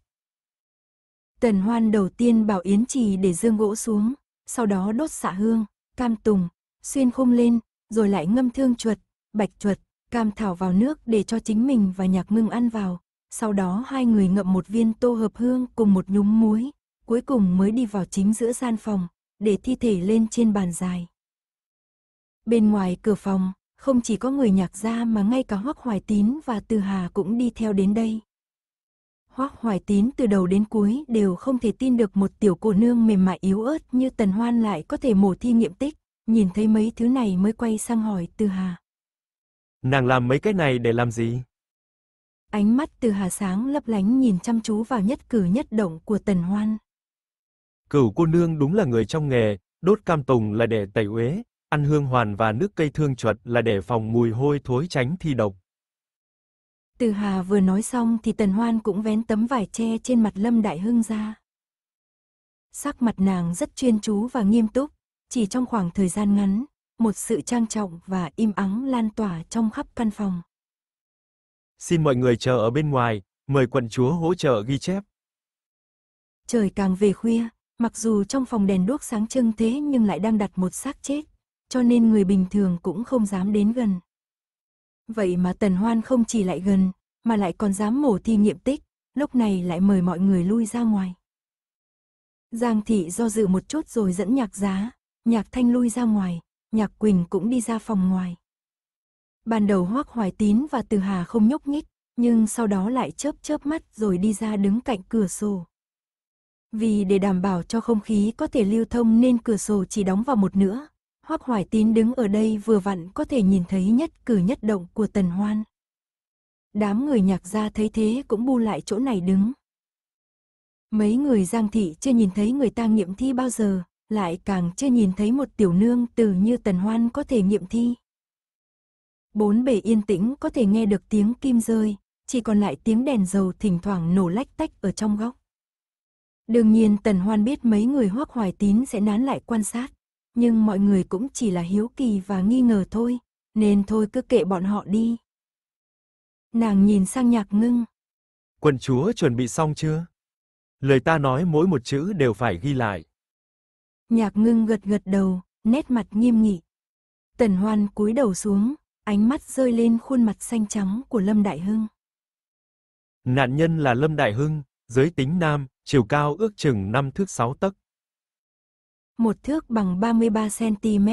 S1: Tần Hoan đầu tiên bảo Yến Trì để dương gỗ xuống, sau đó đốt xạ hương, cam tùng, xuyên khung lên, rồi lại ngâm thương chuột, bạch chuột, cam thảo vào nước để cho chính mình và nhạc ngưng ăn vào. Sau đó hai người ngậm một viên tô hợp hương cùng một nhúm muối, cuối cùng mới đi vào chính giữa gian phòng, để thi thể lên trên bàn dài. Bên ngoài cửa phòng, không chỉ có người nhạc gia mà ngay cả Hoắc Hoài Tín và Từ Hà cũng đi theo đến đây. Hoắc Hoài Tín từ đầu đến cuối đều không thể tin được một tiểu cô nương mềm mại yếu ớt như Tần Hoan lại có thể mổ thi nghiệm tích, nhìn thấy mấy thứ này mới quay sang hỏi Từ Hà.
S2: Nàng làm mấy cái này để làm gì?
S1: Ánh mắt Từ Hà sáng lấp lánh nhìn chăm chú vào nhất cử nhất động của Tần Hoan.
S2: Cửu cô nương đúng là người trong nghề, đốt cam tùng là để tẩy uế, ăn hương hoàn và nước cây thương chuột là để phòng mùi hôi thối tránh thi độc.
S1: Từ Hà vừa nói xong thì Tần Hoan cũng vén tấm vải che trên mặt Lâm Đại Hưng ra. Sắc mặt nàng rất chuyên chú và nghiêm túc, chỉ trong khoảng thời gian ngắn, một sự trang trọng và im ắng lan tỏa trong khắp căn phòng.
S2: Xin mọi người chờ ở bên ngoài, mời quận chúa hỗ trợ ghi chép.
S1: Trời càng về khuya, Mặc dù trong phòng đèn đuốc sáng trưng thế nhưng lại đang đặt một xác chết, cho nên người bình thường cũng không dám đến gần. Vậy mà Tần Hoan không chỉ lại gần, mà lại còn dám mổ thi nghiệm tích, lúc này lại mời mọi người lui ra ngoài. Giang thị do dự một chút rồi dẫn nhạc giá, nhạc thanh lui ra ngoài, nhạc quỳnh cũng đi ra phòng ngoài. Ban đầu Hoác Hoài Tín và Từ Hà không nhúc nhích, nhưng sau đó lại chớp chớp mắt rồi đi ra đứng cạnh cửa sổ. Vì để đảm bảo cho không khí có thể lưu thông nên cửa sổ chỉ đóng vào một nửa Hoác Hoài Tín đứng ở đây vừa vặn có thể nhìn thấy nhất cử nhất động của Tần Hoan. Đám người nhạc gia thấy thế cũng bu lại chỗ này đứng. Mấy người giang thị chưa nhìn thấy người ta nghiệm thi bao giờ, lại càng chưa nhìn thấy một tiểu nương từ như Tần Hoan có thể nghiệm thi. Bốn bề yên tĩnh có thể nghe được tiếng kim rơi, chỉ còn lại tiếng đèn dầu thỉnh thoảng nổ lách tách ở trong góc. Đương nhiên Tần Hoan biết mấy người hoắc hoài tín sẽ nán lại quan sát, nhưng mọi người cũng chỉ là hiếu kỳ và nghi ngờ thôi, nên thôi cứ kệ bọn họ đi. Nàng nhìn sang nhạc ngưng.
S2: quân chúa chuẩn bị xong chưa? Lời ta nói mỗi một chữ đều phải ghi lại.
S1: Nhạc ngưng gật gật đầu, nét mặt nghiêm nghị. Tần Hoan cúi đầu xuống, ánh mắt rơi lên khuôn mặt xanh trắng của Lâm Đại Hưng.
S2: Nạn nhân là Lâm Đại Hưng, giới tính nam, chiều cao ước chừng 5 thước 6 tấc.
S1: Một thước bằng 33 cm,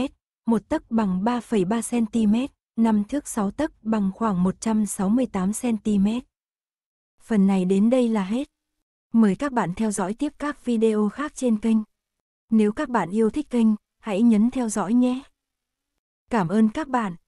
S1: một tấc bằng 3,3 cm, 5 thước 6 tấc bằng khoảng 168 cm. Phần này đến đây là hết. Mời các bạn theo dõi tiếp các video khác trên kênh. Nếu các bạn yêu thích kênh, hãy nhấn theo dõi nhé. Cảm ơn các bạn.